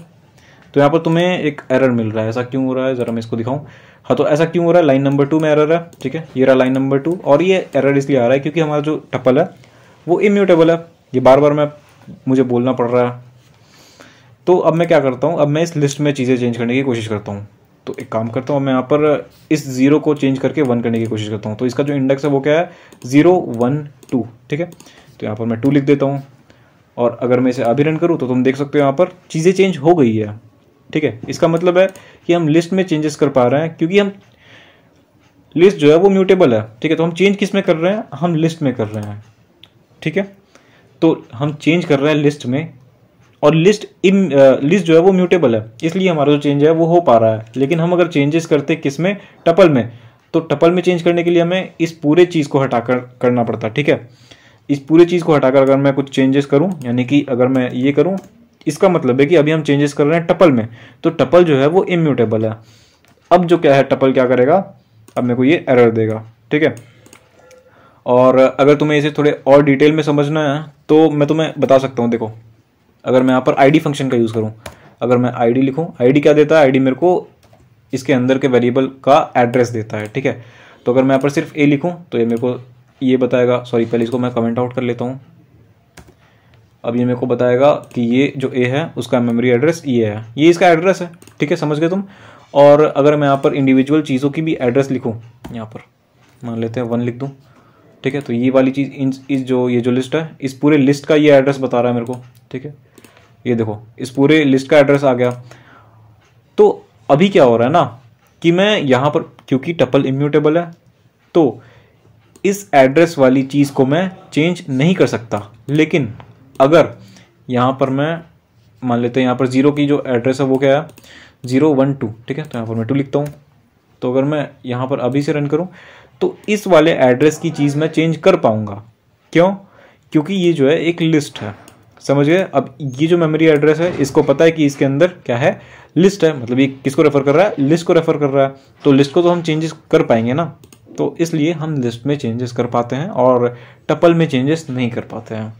तो यहाँ पर तुम्हें एक एरर मिल रहा है ऐसा क्यों हो रहा है ज़रा मैं इसको दिखाऊँ हाँ तो ऐसा क्यों हो रहा है लाइन नंबर टू में एरर है ठीक है ये रहा लाइन नंबर टू और ये एरर इसलिए आ रहा है क्योंकि हमारा जो टपल है वो इम्यूटेबल है ये बार बार मैं मुझे बोलना पड़ रहा है तो अब मैं क्या करता हूँ अब मैं इस लिस्ट में चीज़ें चेंज करने की कोशिश करता हूँ तो एक काम करता हूँ मैं यहाँ पर इस ज़ीरो को चेंज करके वन करने की कोशिश करता हूँ तो इसका जो इंडेक्स है वो क्या है ज़ीरो वन टू ठीक है तो यहाँ पर मैं टू लिख देता हूँ और अगर मैं इसे अभी रन करूँ तो तुम देख सकते हो यहाँ पर चीज़ें चेंज हो गई है ठीक है इसका मतलब है कि हम लिस्ट में चेंजेस कर पा रहे हैं क्योंकि हम लिस्ट जो है वो म्यूटेबल है ठीक है तो हम चेंज किस में कर रहे हैं हम लिस्ट में कर रहे हैं ठीक है तो हम चेंज कर रहे हैं लिस्ट में और लिस्ट इन लिस्ट जो है वो म्यूटेबल है इसलिए हमारा जो चेंज है वो हो पा रहा है लेकिन हम अगर चेंजेस करते किस में टपल में तो टपल में चेंज करने के लिए हमें इस पूरे चीज़ को हटाकर करना पड़ता है ठीक है इस पूरे चीज़ को हटाकर अगर मैं कुछ चेंजेस करूं यानी कि अगर मैं ये करूं इसका मतलब है कि अभी हम चेंजेस कर रहे हैं टपल में तो टपल जो है वो इम्यूटेबल है अब जो क्या है टपल क्या करेगा अब मेरे को ये एरर देगा ठीक है और अगर तुम्हें इसे थोड़े और डिटेल में समझना है तो मैं तुम्हें बता सकता हूँ देखो अगर मैं यहाँ पर आईडी फंक्शन का यूज़ करूँ अगर मैं आईडी लिखूँ आईडी क्या देता है आईडी मेरे को इसके अंदर के वेरिएबल का एड्रेस देता है ठीक है तो अगर मैं यहाँ पर सिर्फ ए लिखूँ तो ये मेरे को ये बताएगा सॉरी पहले इसको मैं कमेंट आउट कर लेता हूँ अब ये मेरे को बताएगा कि ये जो ए है उसका मेमोरी एड्रेस ये है ये इसका एड्रेस है ठीक है समझ गए तुम और अगर मैं यहाँ पर इंडिविजुअल चीज़ों की भी एड्रेस लिखूँ यहाँ पर मान लेते हैं वन लिख दूँ ठीक है तो ये वाली चीज़ इन इस जो ये जो लिस्ट है इस पूरे लिस्ट का ये एड्रेस बता रहा है मेरे को ठीक है ये देखो इस पूरे लिस्ट का एड्रेस आ गया तो अभी क्या हो रहा है ना कि मैं यहाँ पर क्योंकि टपल इम्यूटेबल है तो इस एड्रेस वाली चीज़ को मैं चेंज नहीं कर सकता लेकिन अगर यहाँ पर मैं मान लेते हैं यहाँ पर जीरो की जो एड्रेस है वो क्या है जीरो वन टू ठीक है तो यहाँ पर मैं टू लिखता हूँ तो अगर मैं यहाँ पर अभी से रन करूँ तो इस वाले एड्रेस की चीज़ मैं चेंज कर पाऊँगा क्यों क्योंकि ये जो है एक लिस्ट है समझ गए अब ये जो मेमोरी एड्रेस है इसको पता है कि इसके अंदर क्या है लिस्ट है मतलब ये किसको रेफर कर रहा है लिस्ट को रेफर कर रहा है तो लिस्ट को तो हम चेंजेस कर पाएंगे ना तो इसलिए हम लिस्ट में चेंजेस कर पाते हैं और टपल में चेंजेस नहीं कर पाते हैं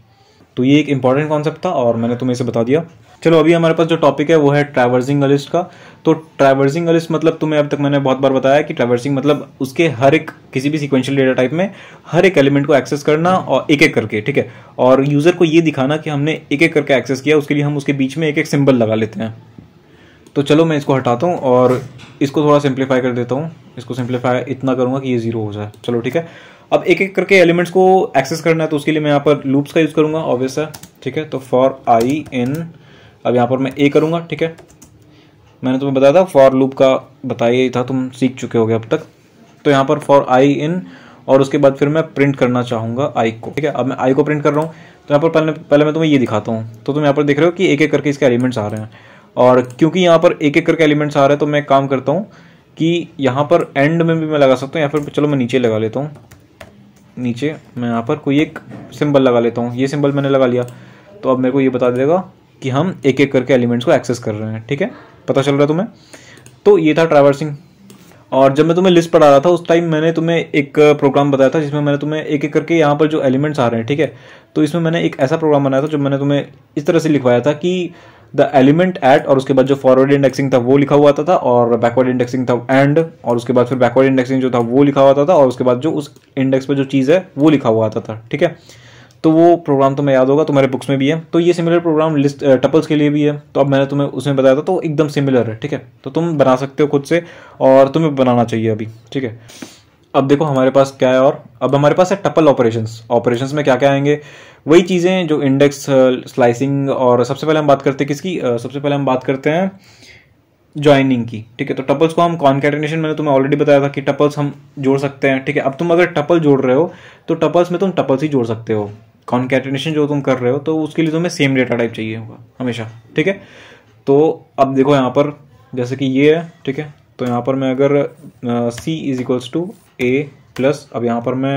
तो ये एक इंपॉर्टेंट कॉन्सेप्ट था और मैंने तुम्हें इसे बता दिया चलो अभी हमारे पास जो टॉपिक है वो है ट्रैवर्सिंग लिस्ट का तो ट्रैवर्सिंग लिस्ट मतलब तुम्हें अब तक मैंने बहुत बार बताया कि ट्रैवर्सिंग मतलब उसके हर एक किसी भी सीक्वेंशियल डेटा टाइप में हर एक एलिमेंट को एक्सेस करना और एक एक करके ठीक है और यूज़र को ये दिखाना कि हमने एक एक करके एक्सेस किया उसके लिए हम उसके बीच में एक एक सिंबल लगा लेते हैं तो चलो मैं इसको हटाता हूँ और इसको थोड़ा सिंप्लीफाई कर देता हूँ इसको सिंप्लीफाई इतना करूँगा कि ये ज़ीरो हो जाए चलो ठीक है अब एक एक करके एलिमेंट्स को एक्सेस करना है तो उसके लिए मैं यहाँ पर लूप्स का यूज़ करूँगा ऑब्वियस है ठीक है तो फॉर आई इन अब यहाँ पर मैं ए करूंगा ठीक है मैंने तुम्हें बताया था फॉर लूप का बताया ही था तुम सीख चुके हो अब तक तो यहाँ पर फॉर आई इन और उसके बाद फिर मैं प्रिंट करना चाहूँगा आई को ठीक है अब मैं आई को प्रिंट कर रहा हूँ तो यहाँ पर पहले पहले मैं तुम्हें ये दिखाता हूँ तो तुम यहाँ पर देख रहे हो कि एक एक करके इसके एलिमेंट्स आ रहे हैं और क्योंकि यहाँ पर एक एक करके एलिमेंट्स आ रहे हैं तो मैं काम करता हूँ कि यहाँ पर एंड में भी मैं लगा सकता हूँ या फिर चलो मैं नीचे लगा लेता हूँ नीचे मैं यहाँ पर कोई एक सिंबल लगा लेता हूँ ये सिंबल मैंने लगा लिया तो अब मेरे को ये बता देगा कि हम एक एक करके एलिमेंट्स को एक्सेस कर रहे हैं ठीक है पता चल रहा है तुम्हें तो ये था ट्रावर्सिंग और जब मैं तुम्हें लिस्ट पढ़ा रहा था उस टाइम मैंने तुम्हें एक प्रोग्राम बताया था जिसमें मैंने तुम्हें एक एक करके यहाँ पर जो एलिमेंट्स आ रहे हैं ठीक है तो इसमें मैंने एक ऐसा प्रोग्राम बनाया था जो मैंने तुम्हें इस तरह से लिखवाया था कि द एलिमेंट एट और उसके बाद जो फॉरवर्ड इंडेक्सिंग था वो लिखा हुआ आता था और बैकवर्ड इंडेक्सिंग था एंड और उसके बाद फिर बैकवर्ड इंडेक्सिंग जो था वो लिखा हुआ था और उसके बाद जो उस इंडेक्स पर जो चीज़ है वो लिखा हुआ आता था ठीक है तो वो प्रोग्राम तुम्हें तो याद होगा तुम्हारे तो बुक्स में भी है तो ये सिमिलर प्रोग्राम लिस्ट टपल्स के लिए भी है तो अब मैंने तुम्हें उसमें बताया था तो एकदम सिमिलर है ठीक है तो तुम बना सकते हो खुद से और तुम्हें बनाना चाहिए अभी ठीक है अब देखो हमारे पास क्या है और अब हमारे पास है टपल ऑपरेशंस ऑपरेशंस में क्या क्या आएंगे वही चीज़ें जो इंडेक्स स्लाइसिंग uh, और सबसे पहले हम बात करते हैं किसकी uh, सबसे पहले हम बात करते हैं ज्वाइनिंग की ठीक है तो टपल्स को हम कॉन्कैटिनेशन मैंने तुम्हें ऑलरेडी बताया था कि टपल्स हम जोड़ सकते हैं ठीक है अब तुम अगर टपल जोड़ रहे हो तो टपल्स में तुम टपल्स ही जोड़ सकते हो कॉन्कैटिनेशन जो तुम कर रहे हो तो उसके लिए तुम्हें सेम डेटा टाइप चाहिए होगा हमेशा ठीक है तो अब देखो यहाँ पर जैसे कि ये है ठीक है तो यहाँ पर मैं अगर C is equals to A plus अब यहाँ पर मैं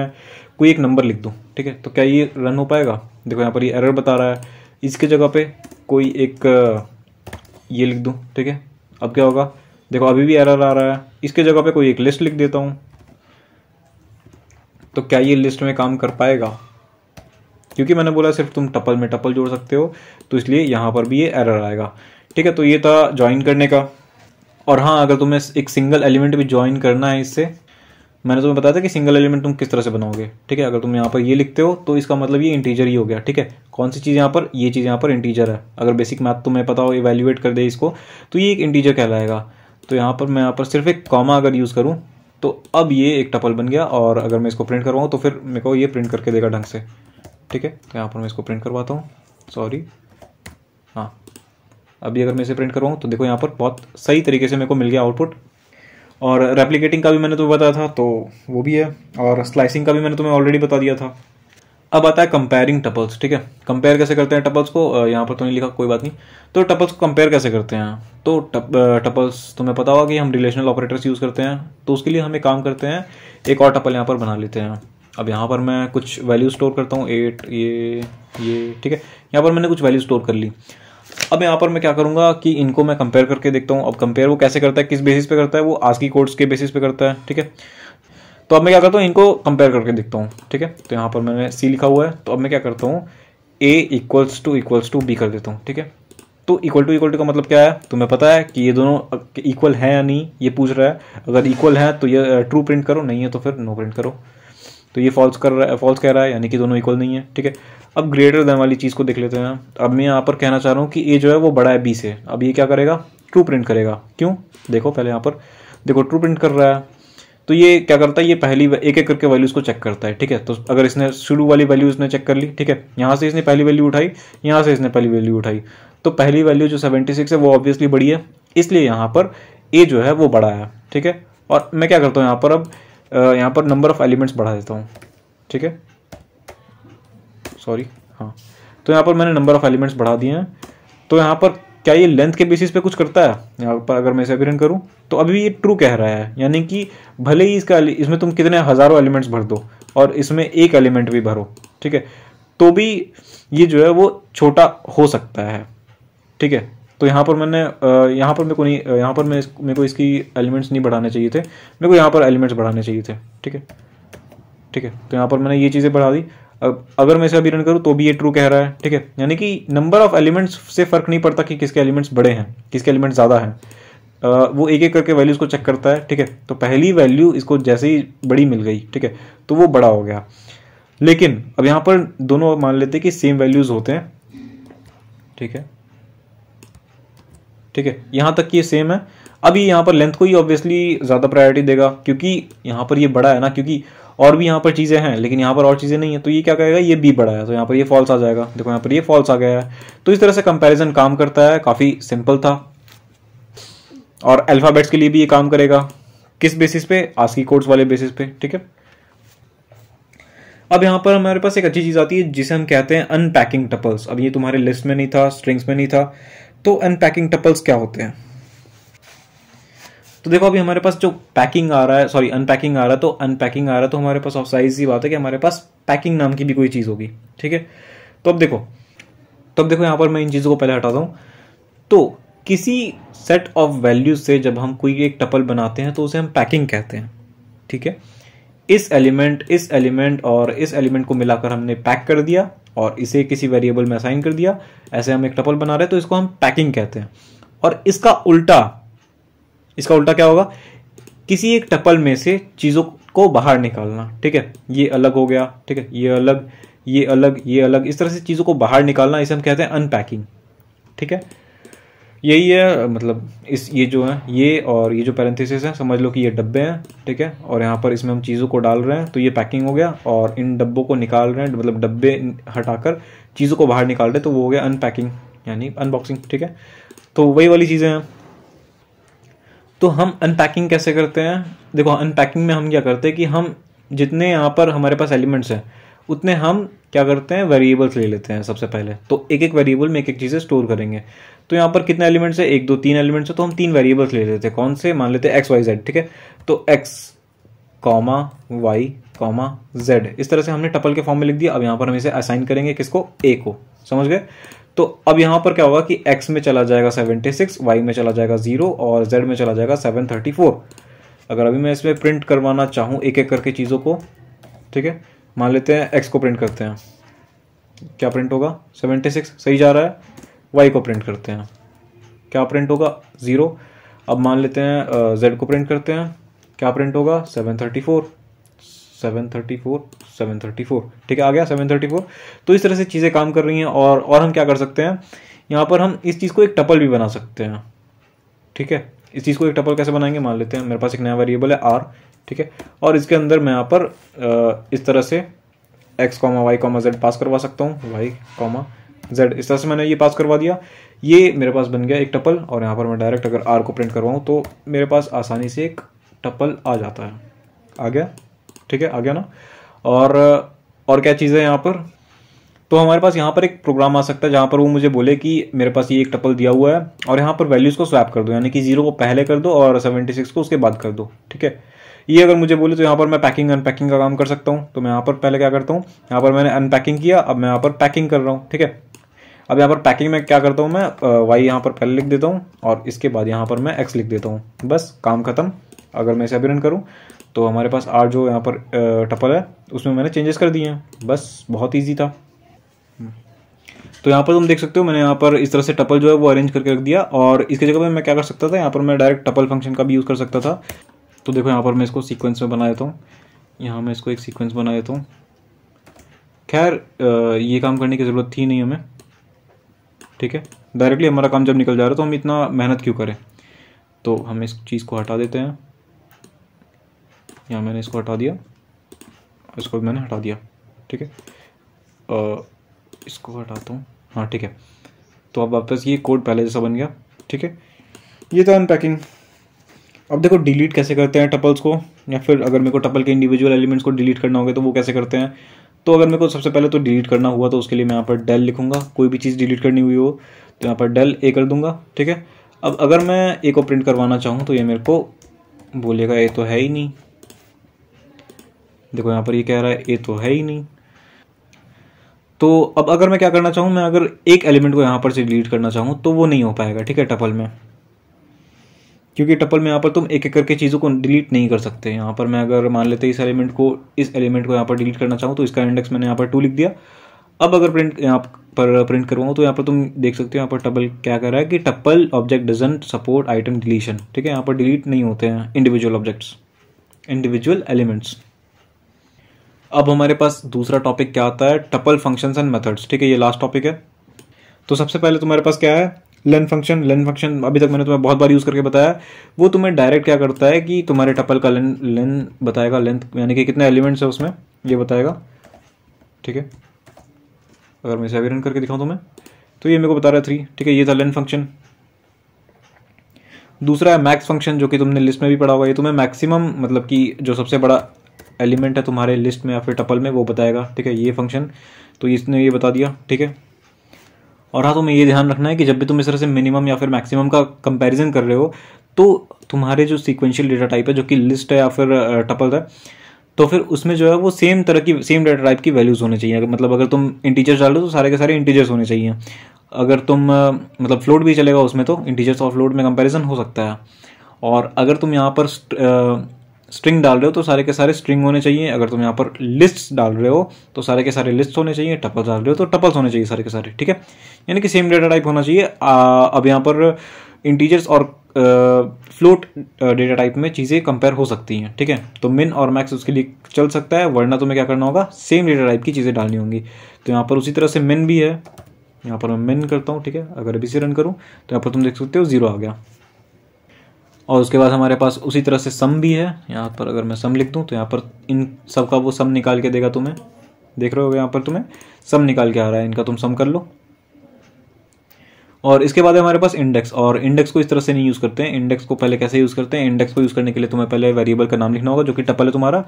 कोई एक नंबर लिख दूँ ठीक है तो क्या ये रन हो पाएगा देखो यहाँ पर ये एरर बता रहा है इसके जगह पे कोई एक ये लिख दूँ ठीक है अब क्या होगा देखो अभी भी एरर आ रहा है इसके जगह पे कोई एक लिस्ट लिख देता हूँ तो क्या ये लिस्ट में काम कर पाएगा क्योंकि मैंने बोला सिर्फ तुम टपल में टपल जोड़ सकते हो तो इसलिए यहाँ पर भी ये एरर आएगा ठीक है तो ये था ज्वाइन करने का और हाँ अगर तुम्हें एक सिंगल एलिमेंट भी ज्वाइन करना है इससे मैंने तुम्हें बताया था कि सिंगल एलिमेंट तुम किस तरह से बनाओगे ठीक है अगर तुम यहाँ पर ये लिखते हो तो इसका मतलब ये इंटीजर ही हो गया ठीक है कौन सी चीज़ यहाँ पर ये चीज़ यहाँ पर इंटीजर है अगर बेसिक मैथ तुम्हें पता हो इवेल्यूएट कर दे इसको तो ये एक इंटीजर कहलाएगा तो यहाँ पर मैं यहाँ पर सिर्फ एक कॉमा अगर यूज़ करूँ तो अब ये एक टपल बन गया और अगर मैं इसको प्रिंट करवाऊँ तो फिर मेरे को ये प्रिंट करके देगा ढंग से ठीक है तो यहाँ पर मैं इसको प्रिंट करवाता हूँ सॉरी हाँ अभी अगर मैं इसे प्रिंट करवाऊँ तो देखो यहाँ पर बहुत सही तरीके से मेरे को मिल गया आउटपुट और रेप्लिकेटिंग का भी मैंने तुम्हें बताया था तो वो भी है और स्लाइसिंग का भी मैंने तुम्हें ऑलरेडी बता दिया था अब आता है कंपेयरिंग टपल्स ठीक है कंपेयर कैसे करते हैं टपल्स को यहाँ पर तो नहीं लिखा कोई बात नहीं तो टपल्स को कंपेयर कैसे करते हैं तो टपल्स तुम्हें पता होगा कि हम रिलेशनल ऑपरेटर्स यूज़ करते हैं तो उसके लिए हम एक काम करते हैं एक और टपल यहाँ पर बना लेते हैं अब यहाँ पर मैं कुछ वैल्यू स्टोर करता हूँ एट ये ये ठीक है यहाँ पर मैंने कुछ वैल्यू स्टोर कर ली अब यहाँ पर मैं क्या करूँगा कि इनको मैं कंपेयर करके देखता हूँ अब कंपेयर वो कैसे करता है किस बेसिस पे करता है वो आज की कोर्ट्स के बेसिस पे करता है ठीक है तो अब मैं क्या करता हूँ इनको कंपेयर करके देखता हूँ ठीक है तो यहाँ पर मैंने सी लिखा हुआ है तो अब मैं क्या करता हूँ A equals to equals to B कर देता हूँ ठीक है तो इक्वल टू इक्वल टू का मतलब क्या है तुम्हें पता है कि ये दोनों इक्वल है या नहीं ये पूछ रहा है अगर इक्वल है तो ये ट्रू प्रिंट करो नहीं है तो फिर नो प्रिंट करो तो ये फॉल्स कर रहा है फॉल्स कह रहा है यानी कि दोनों इक्वल नहीं है ठीक है अब ग्रेटर देन वाली चीज़ को देख लेते हैं अब मैं यहाँ पर कहना चाह रहा हूँ कि ए जो है वो बड़ा है बी से अब ये क्या करेगा ट्रू प्रिंट करेगा क्यों देखो पहले यहाँ पर देखो ट्रू प्रिंट कर रहा है तो ये क्या करता है ये पहली एक एक करके वैल्यूज़ को चेक करता है ठीक है तो अगर इसने शुरू वाली वैल्यू इसने चेक कर ली ठीक है यहाँ से इसने पहली वैल्यू उठाई यहाँ से इसने पहली वैल्यू उठाई तो पहली वैल्यू जो सेवेंटी सिक्स है वो ऑब्वियसली बड़ी है इसलिए यहाँ पर ए जो है वो बड़ा है ठीक है और मैं क्या करता हूँ यहाँ पर अब यहाँ पर नंबर ऑफ एलिमेंट्स बढ़ा देता हूँ ठीक है सॉरी हाँ तो यहाँ पर मैंने नंबर ऑफ एलिमेंट्स बढ़ा दिए हैं तो यहाँ पर क्या ये लेंथ के बेसिस पे कुछ करता है यहाँ पर अगर मैं इसे अभिरन करूँ तो अभी ये ट्रू कह रहा है यानी कि भले ही इसका इसमें तुम कितने हज़ारों एलिमेंट्स भर दो और इसमें एक एलिमेंट भी भरो ठीक है तो भी ये जो है वो छोटा हो सकता है ठीक है तो यहाँ पर मैंने यहाँ पर मेरे को नहीं यहाँ पर मैं मेरे को इसकी एलिमेंट्स नहीं बढ़ाने चाहिए थे मेरे को यहाँ पर एलिमेंट्स बढ़ाने चाहिए थे ठीक है ठीक है तो यहाँ पर मैंने ये चीज़ें बढ़ा दी अब अगर मैं इसे अभी रन करूँ तो भी ये ट्रू कह रहा है ठीक है यानी कि नंबर ऑफ एलिमेंट्स से फ़र्क नहीं पड़ता कि किसके एलिमेंट्स बड़े हैं किसके एलिमेंट्स ज़्यादा हैं वो एक एक करके वैल्यूज़ को चेक करता है ठीक है तो पहली वैल्यू इसको जैसे ही बड़ी मिल गई ठीक है तो वो बड़ा हो गया लेकिन अब यहाँ पर दोनों मान लेते हैं कि सेम वैल्यूज़ होते हैं ठीक है ठीक है यहाँ तक ये सेम है अभी यहाँ पर लेंथ को ही ऑब्वियसली ज़्यादा प्रायोरिटी देगा क्योंकि यहाँ पर ये बड़ा है ना क्योंकि और भी यहाँ पर चीज़ें हैं लेकिन यहाँ पर और चीज़ें नहीं है तो ये क्या कहेगा ये बी बड़ा है तो यहाँ पर ये फॉल्स आ जाएगा देखो यहाँ पर ये फॉल्स आ गया है तो इस तरह से कंपैरिजन काम करता है काफ़ी सिंपल था और अल्फ़ाबेट्स के लिए भी ये काम करेगा किस बेसिस पे आस्की कोड्स वाले बेसिस पे ठीक है अब यहाँ पर हमारे पास एक अच्छी चीज़ आती है जिसे हम कहते हैं अनपैकिंग टपल्स अब ये तुम्हारे लिस्ट में नहीं था स्ट्रिंग्स में नहीं था तो अनपैकिंग टपल्स क्या होते हैं तो देखो अभी हमारे पास जो पैकिंग आ रहा है सॉरी अनपैकिंग आ रहा है तो अनपैकिंग आ रहा है तो हमारे पास ऑफ साइज ही बात है कि हमारे पास पैकिंग नाम की भी कोई चीज़ होगी ठीक है तो अब देखो तो अब देखो यहां पर मैं इन चीज़ों को पहले हटाता हूँ तो किसी सेट ऑफ वैल्यूज से जब हम कोई एक टपल बनाते हैं तो उसे हम पैकिंग कहते हैं ठीक है इस एलिमेंट इस एलिमेंट और इस एलिमेंट को मिलाकर हमने पैक कर दिया और इसे किसी वेरिएबल में असाइन कर दिया ऐसे हम एक टपल बना रहे हैं तो इसको हम पैकिंग कहते हैं और इसका उल्टा इसका उल्टा क्या होगा किसी एक टपल में से चीज़ों को बाहर निकालना ठीक है ये अलग हो गया ठीक है ये अलग ये अलग ये अलग इस तरह से चीज़ों को बाहर निकालना इसे हम कहते हैं अनपैकिंग ठीक है यही है मतलब इस ये जो है ये और ये जो पैरेंथिसिस है समझ लो कि ये डब्बे हैं ठीक है और यहाँ पर इसमें हम चीज़ों को डाल रहे हैं तो ये पैकिंग हो गया और इन डब्बों को निकाल रहे हैं मतलब डब्बे हटाकर चीज़ों को बाहर निकाल रहे तो वो हो गया अनपैकिंग यानी अनबॉक्सिंग ठीक है तो वही वाली चीज़ें हैं तो हम अनपैकिंग कैसे करते हैं देखो अनपैकिंग में हम क्या करते हैं कि हम जितने यहाँ पर हमारे पास एलिमेंट्स हैं उतने हम क्या करते हैं वेरिएबल्स ले लेते हैं सबसे पहले तो एक एक वेरिएबल में एक एक चीज़ें स्टोर करेंगे तो यहाँ पर कितने एलिमेंट्स है एक दो तीन एलिमेंट्स है तो हम तीन वेरिएबल्स ले लेते हैं कौन से मान लेते हैं एक्स वाई जेड ठीक है तो X comma Y comma Z इस तरह से हमने टपल के फॉर्म में लिख दिया अब यहाँ पर हम इसे असाइन करेंगे किसको ए को समझ गए तो अब यहाँ पर क्या होगा कि x में चला जाएगा 76, y में चला जाएगा 0 और z में चला जाएगा 734 अगर अभी मैं इसमें प्रिंट करवाना चाहूँ एक एक करके चीज़ों को ठीक है मान लेते हैं x को प्रिंट करते हैं क्या प्रिंट होगा 76 सही जा रहा है वाई को प्रिंट करते हैं क्या प्रिंट होगा ज़ीरो अब मान लेते हैं जेड को प्रिंट करते हैं क्या प्रिंट होगा seven thirty four seven thirty four seven thirty four ठीक है आ गया सेवन थर्टी फोर तो इस तरह से चीज़ें काम कर रही हैं और और हम क्या कर सकते हैं यहाँ पर हम इस चीज़ को एक टपल भी बना सकते हैं ठीक है इस चीज़ को एक टपल कैसे बनाएंगे मान लेते हैं मेरे पास एक नया वेरिएबल है आर ठीक है और इसके अंदर मैं यहाँ पर इस तरह से X comma Y comma Z pass करवा सकता हूँ वाई कॉमा जेड इस तरह से मैंने ये पास करवा दिया ये मेरे पास बन गया एक टपल और यहाँ पर मैं डायरेक्ट अगर आर को प्रिंट करवाऊँ तो मेरे पास आसानी से एक टपल आ जाता है आ गया ठीक है आ गया ना और और क्या चीज़ है यहाँ पर तो हमारे पास यहाँ पर एक प्रोग्राम आ सकता है जहाँ पर वो मुझे बोले कि मेरे पास ये एक टपल दिया हुआ है और यहाँ पर वैल्यूज़ को स्वैप कर दो यानी कि जीरो को पहले कर दो और सेवेंटी सिक्स को उसके बाद कर दो ठीक है ये अगर मुझे बोले तो यहाँ पर मैं पैकिंग अनपैकिंग का काम कर सकता हूँ तो मैं यहाँ पर पहले क्या करता हूँ यहाँ पर मैंने अनपैकिंग किया अब मैं यहाँ पर पैकिंग कर रहा हूँ ठीक है अब यहाँ पर पैकिंग में क्या करता हूँ मैं वाई यहाँ पर पहले लिख देता हूँ और इसके बाद यहाँ पर मैं एक्स लिख देता हूँ बस काम खत्म अगर मैं इसे अभी रन करूँ तो हमारे पास आर जो यहाँ पर टपल है उसमें मैंने चेंजेस कर दिए हैं बस बहुत ईजी था हम्म। तो यहाँ पर तुम देख सकते हो मैंने यहाँ पर इस तरह से टपल जो है वो अरेंज करके रख दिया और इसकी जगह पर मैं क्या कर सकता था यहाँ पर मैं डायरेक्ट टपल फंक्शन का भी यूज़ कर सकता था तो देखो यहाँ पर मैं इसको सीक्वेंस में बना देता हूँ यहाँ मैं इसको एक सीक्वेंस बना देता हूँ खैर ये काम करने की ज़रूरत थी नहीं हमें ठीक है डायरेक्टली हमारा काम जब निकल जा रहा है तो हम इतना मेहनत क्यों करें तो हम इस चीज़ को हटा देते हैं यहाँ मैंने इसको हटा दिया इसको मैंने हटा दिया ठीक है इसको हटाता हूँ हाँ ठीक है तो अब वापस ये कोड पहले जैसा बन गया ठीक है ये था अनपैकिंग अब देखो डिलीट कैसे करते हैं टपल्स को या फिर अगर मेरे को टपल के इंडिविजुअल एलिमेंट्स को डिलीट करना होगा तो वो कैसे करते हैं तो अगर मेरे को सबसे पहले तो डिलीट करना हुआ तो उसके लिए मैं यहाँ पर डेल लिखूंगा कोई भी चीज़ डिलीट करनी हुई हो तो यहाँ पर डेल ए कर दूंगा ठीक है अब अगर मैं ए को प्रिंट करवाना चाहूँ तो ये मेरे को बोलेगा ए तो है ही नहीं देखो यहाँ पर ये कह रहा है ए तो है ही नहीं तो अब अगर मैं क्या करना चाहूँ मैं अगर एक एलिमेंट को यहाँ पर से डिलीट करना चाहूँ तो वो नहीं हो पाएगा ठीक है टपल में क्योंकि टपल में यहाँ पर तुम एक एक करके चीज़ों को डिलीट नहीं कर सकते यहाँ पर मैं अगर मान लेते इस एलिमेंट को इस एलिमेंट को यहाँ पर डिलीट करना चाहूँ तो इसका इंडेक्स मैंने यहाँ पर टू लिख दिया अब अगर प्रिंट यहाँ पर प्रिंट करवाऊँ तो यहाँ पर तुम देख सकते हो यहाँ पर टपल क्या कर रहा है कि tuple object doesn't support item deletion ठीक है यहाँ पर डिलीट नहीं होते हैं इंडिविजुअल ऑब्जेक्ट्स इंडिविजुअल एलिमेंट्स अब हमारे पास दूसरा टॉपिक क्या आता है टपल फंक्शंस एंड मेथड्स ठीक है ये लास्ट टॉपिक है तो सबसे पहले तुम्हारे पास क्या है लेन फंक्शन लेन फंक्शन अभी तक मैंने तुम्हें बहुत बार यूज़ करके बताया वो तुम्हें डायरेक्ट क्या करता है कि तुम्हारे टपल का लेन लेन बताएगा लेंथ यानी कि कितने एलिमेंट्स है उसमें ये बताएगा ठीक है अगर मैं इसे अभी रन करके दिखाऊँ तुम्हें तो ये मेरे को बता रहा है थ्री ठीक है ये था लेन फंक्शन दूसरा है मैक्स फंक्शन जो कि तुमने लिस्ट में भी पढ़ा होगा ये तुम्हें मैक्सिमम मतलब कि जो सबसे बड़ा एलिमेंट है तुम्हारे लिस्ट में या फिर टपल में वो बताएगा ठीक है ये फंक्शन तो इसने ये बता दिया ठीक है और हाँ तुम्हें ये ध्यान रखना है कि जब भी तुम इस तरह से मिनिमम या फिर मैक्सिमम का कंपैरिजन कर रहे हो तो तुम्हारे जो सीक्वेंशियल डेटा टाइप है जो कि लिस्ट है या फिर टपल है तो फिर उसमें जो है वो सेम तरह की सेम डेटा टाइप की वैल्यूज़ होने चाहिए मतलब अगर तुम इंटीजर्स डालो तो सारे के सारे इंटीजर्स होने चाहिए अगर तुम मतलब फ्लोट भी चलेगा उसमें तो इंटीजर्स और फ्लोट में कंपेरिजन हो सकता है और अगर तुम यहाँ पर स्ट्रिंग डाल रहे हो तो सारे के सारे स्ट्रिंग होने चाहिए अगर तुम यहाँ पर लिस्ट डाल रहे हो तो सारे के सारे लिस्ट होने चाहिए टपल डाल रहे हो तो टपल्स होने चाहिए सारे के सारे ठीक है यानी कि सेम डेटा टाइप होना चाहिए अब यहाँ पर इंटीजर्स और फ्लोट डेटा टाइप में चीज़ें कंपेयर हो सकती हैं ठीक है तो मिन और मैक्स उसके लिए चल सकता है वरना तुम्हें क्या करना होगा सेम डेटा टाइप की चीज़ें डालनी होंगी तो यहाँ पर उसी तरह से मिन भी है यहाँ पर मैं मिन करता हूँ ठीक है अगर अभी से रन करूँ तो यहाँ पर तुम देख सकते हो जीरो आ गया और उसके बाद हमारे पास उसी तरह से सम भी है यहाँ पर अगर मैं सम लिख दूँ तो यहाँ पर इन सब का वो सम निकाल के देगा तुम्हें देख रहे हो यहाँ पर तुम्हें सम निकाल के आ रहा है इनका तुम सम कर लो और इसके बाद है हमारे पास इंडेक्स और इंडेक्स को इस तरह से नहीं यूज़ करते हैं इंडेक्स को पहले कैसे यूज़ करते हैं इंडेक्स को यूज़ करने के लिए तुम्हें पहले वेरिएबल का नाम लिखना होगा जो कि टपल है तुम्हारा